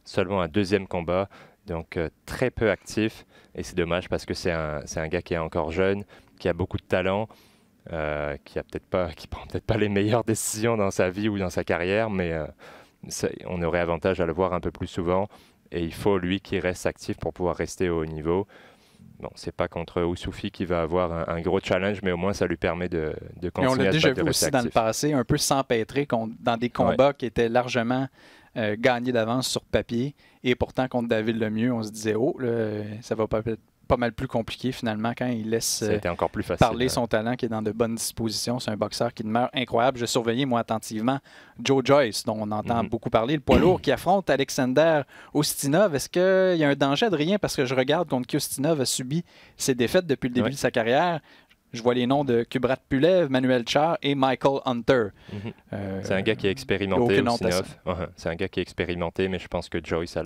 Seulement un deuxième combat, donc très peu actif et c'est dommage parce que c'est un, un, gars qui est encore jeune, qui a beaucoup de talent, euh, qui a peut-être pas, *laughs* qui prend peut-être pas les meilleures décisions dans sa vie ou dans sa carrière, mais euh, on aurait avantage à le voir un peu plus souvent. Et il faut lui qui reste actif pour pouvoir rester au haut niveau. Bon, c'est pas contre Oussoufi qui va avoir un, gros challenge, mais au moins ça lui permet de, de continuer. Et on l'a déjà vu aussi dans le passé, un peu s'empêtrer dans des combats qui étaient largement euh, gagner gagné d'avance sur papier. Et pourtant, contre David Lemieux, on se disait, oh, ça va pas, pas mal plus compliqué finalement quand il laisse euh, parler hein. son talent qui est dans de bonnes dispositions. C'est un boxeur qui demeure incroyable. Je surveillais moi attentivement Joe Joyce, dont on entend mhm. beaucoup parler, le poids lourd qui affronte Alexander Ostinov. Est-ce qu'il y a un danger de rien parce que je regarde contre qui Ostinov a subi ses défaites depuis le début de sa carrière? je vois les noms de Kubrat Pulev, Manuel Char et Michael Hunter. Mhm. Euh, c'est un gars qui est expérimenté C'est un gars qui est expérimenté, mais je pense que Joyce a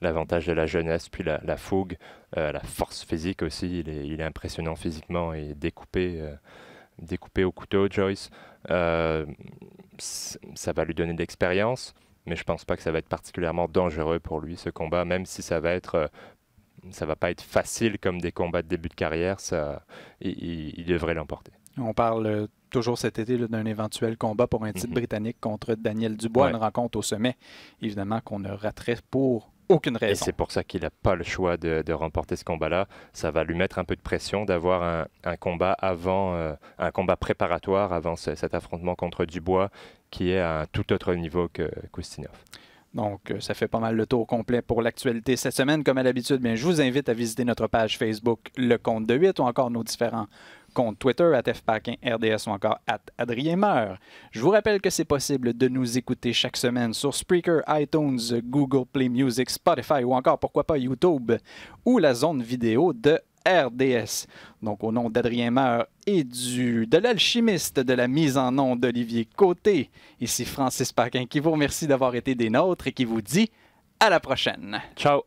l'avantage de la jeunesse, puis la, fougue, euh, la force physique aussi. Il est, impressionnant physiquement et découpé, euh, découpé au couteau, Joyce. ça va lui donner de l'expérience mais je pense pas que ça va être particulièrement dangereux pour lui ce combat, même si ça va être ça va pas être facile comme des combats de début de carrière. Ça, il, devrait l'emporter. On parle euh, toujours cet été d'un éventuel combat pour un titre mhm. britannique contre Daniel Dubois, une rencontre au sommet, évidemment qu'on ne raterait pour aucune raison. Et c'est pour ça qu'il n'a pas le choix de, remporter ce combat-là. Ça va lui mettre un peu de pression d'avoir un, combat avant, euh, un combat préparatoire avant cet affrontement contre Dubois, qui est à un tout autre niveau que Koustinov. Donc, euh, ça fait pas mal le tour complet pour l'actualité cette semaine. Comme à l'habitude, bien, je vous invite à visiter notre page Facebook, le compte de 8, ou encore nos différents comptes Twitter, at FPaquin, RDS ou encore at Adrien Meur. Je vous rappelle que c'est possible de nous écouter chaque semaine sur Spreaker, iTunes, Google Play Music, Spotify ou encore, pourquoi pas, YouTube ou la zone vidéo de RDS. Donc au nom d'Adrien Meur et du, de l'alchimiste de la mise en nom d'Olivier Côté, ici Francis Paquin qui vous remercie d'avoir été des nôtres et qui vous dit à la prochaine. Ciao.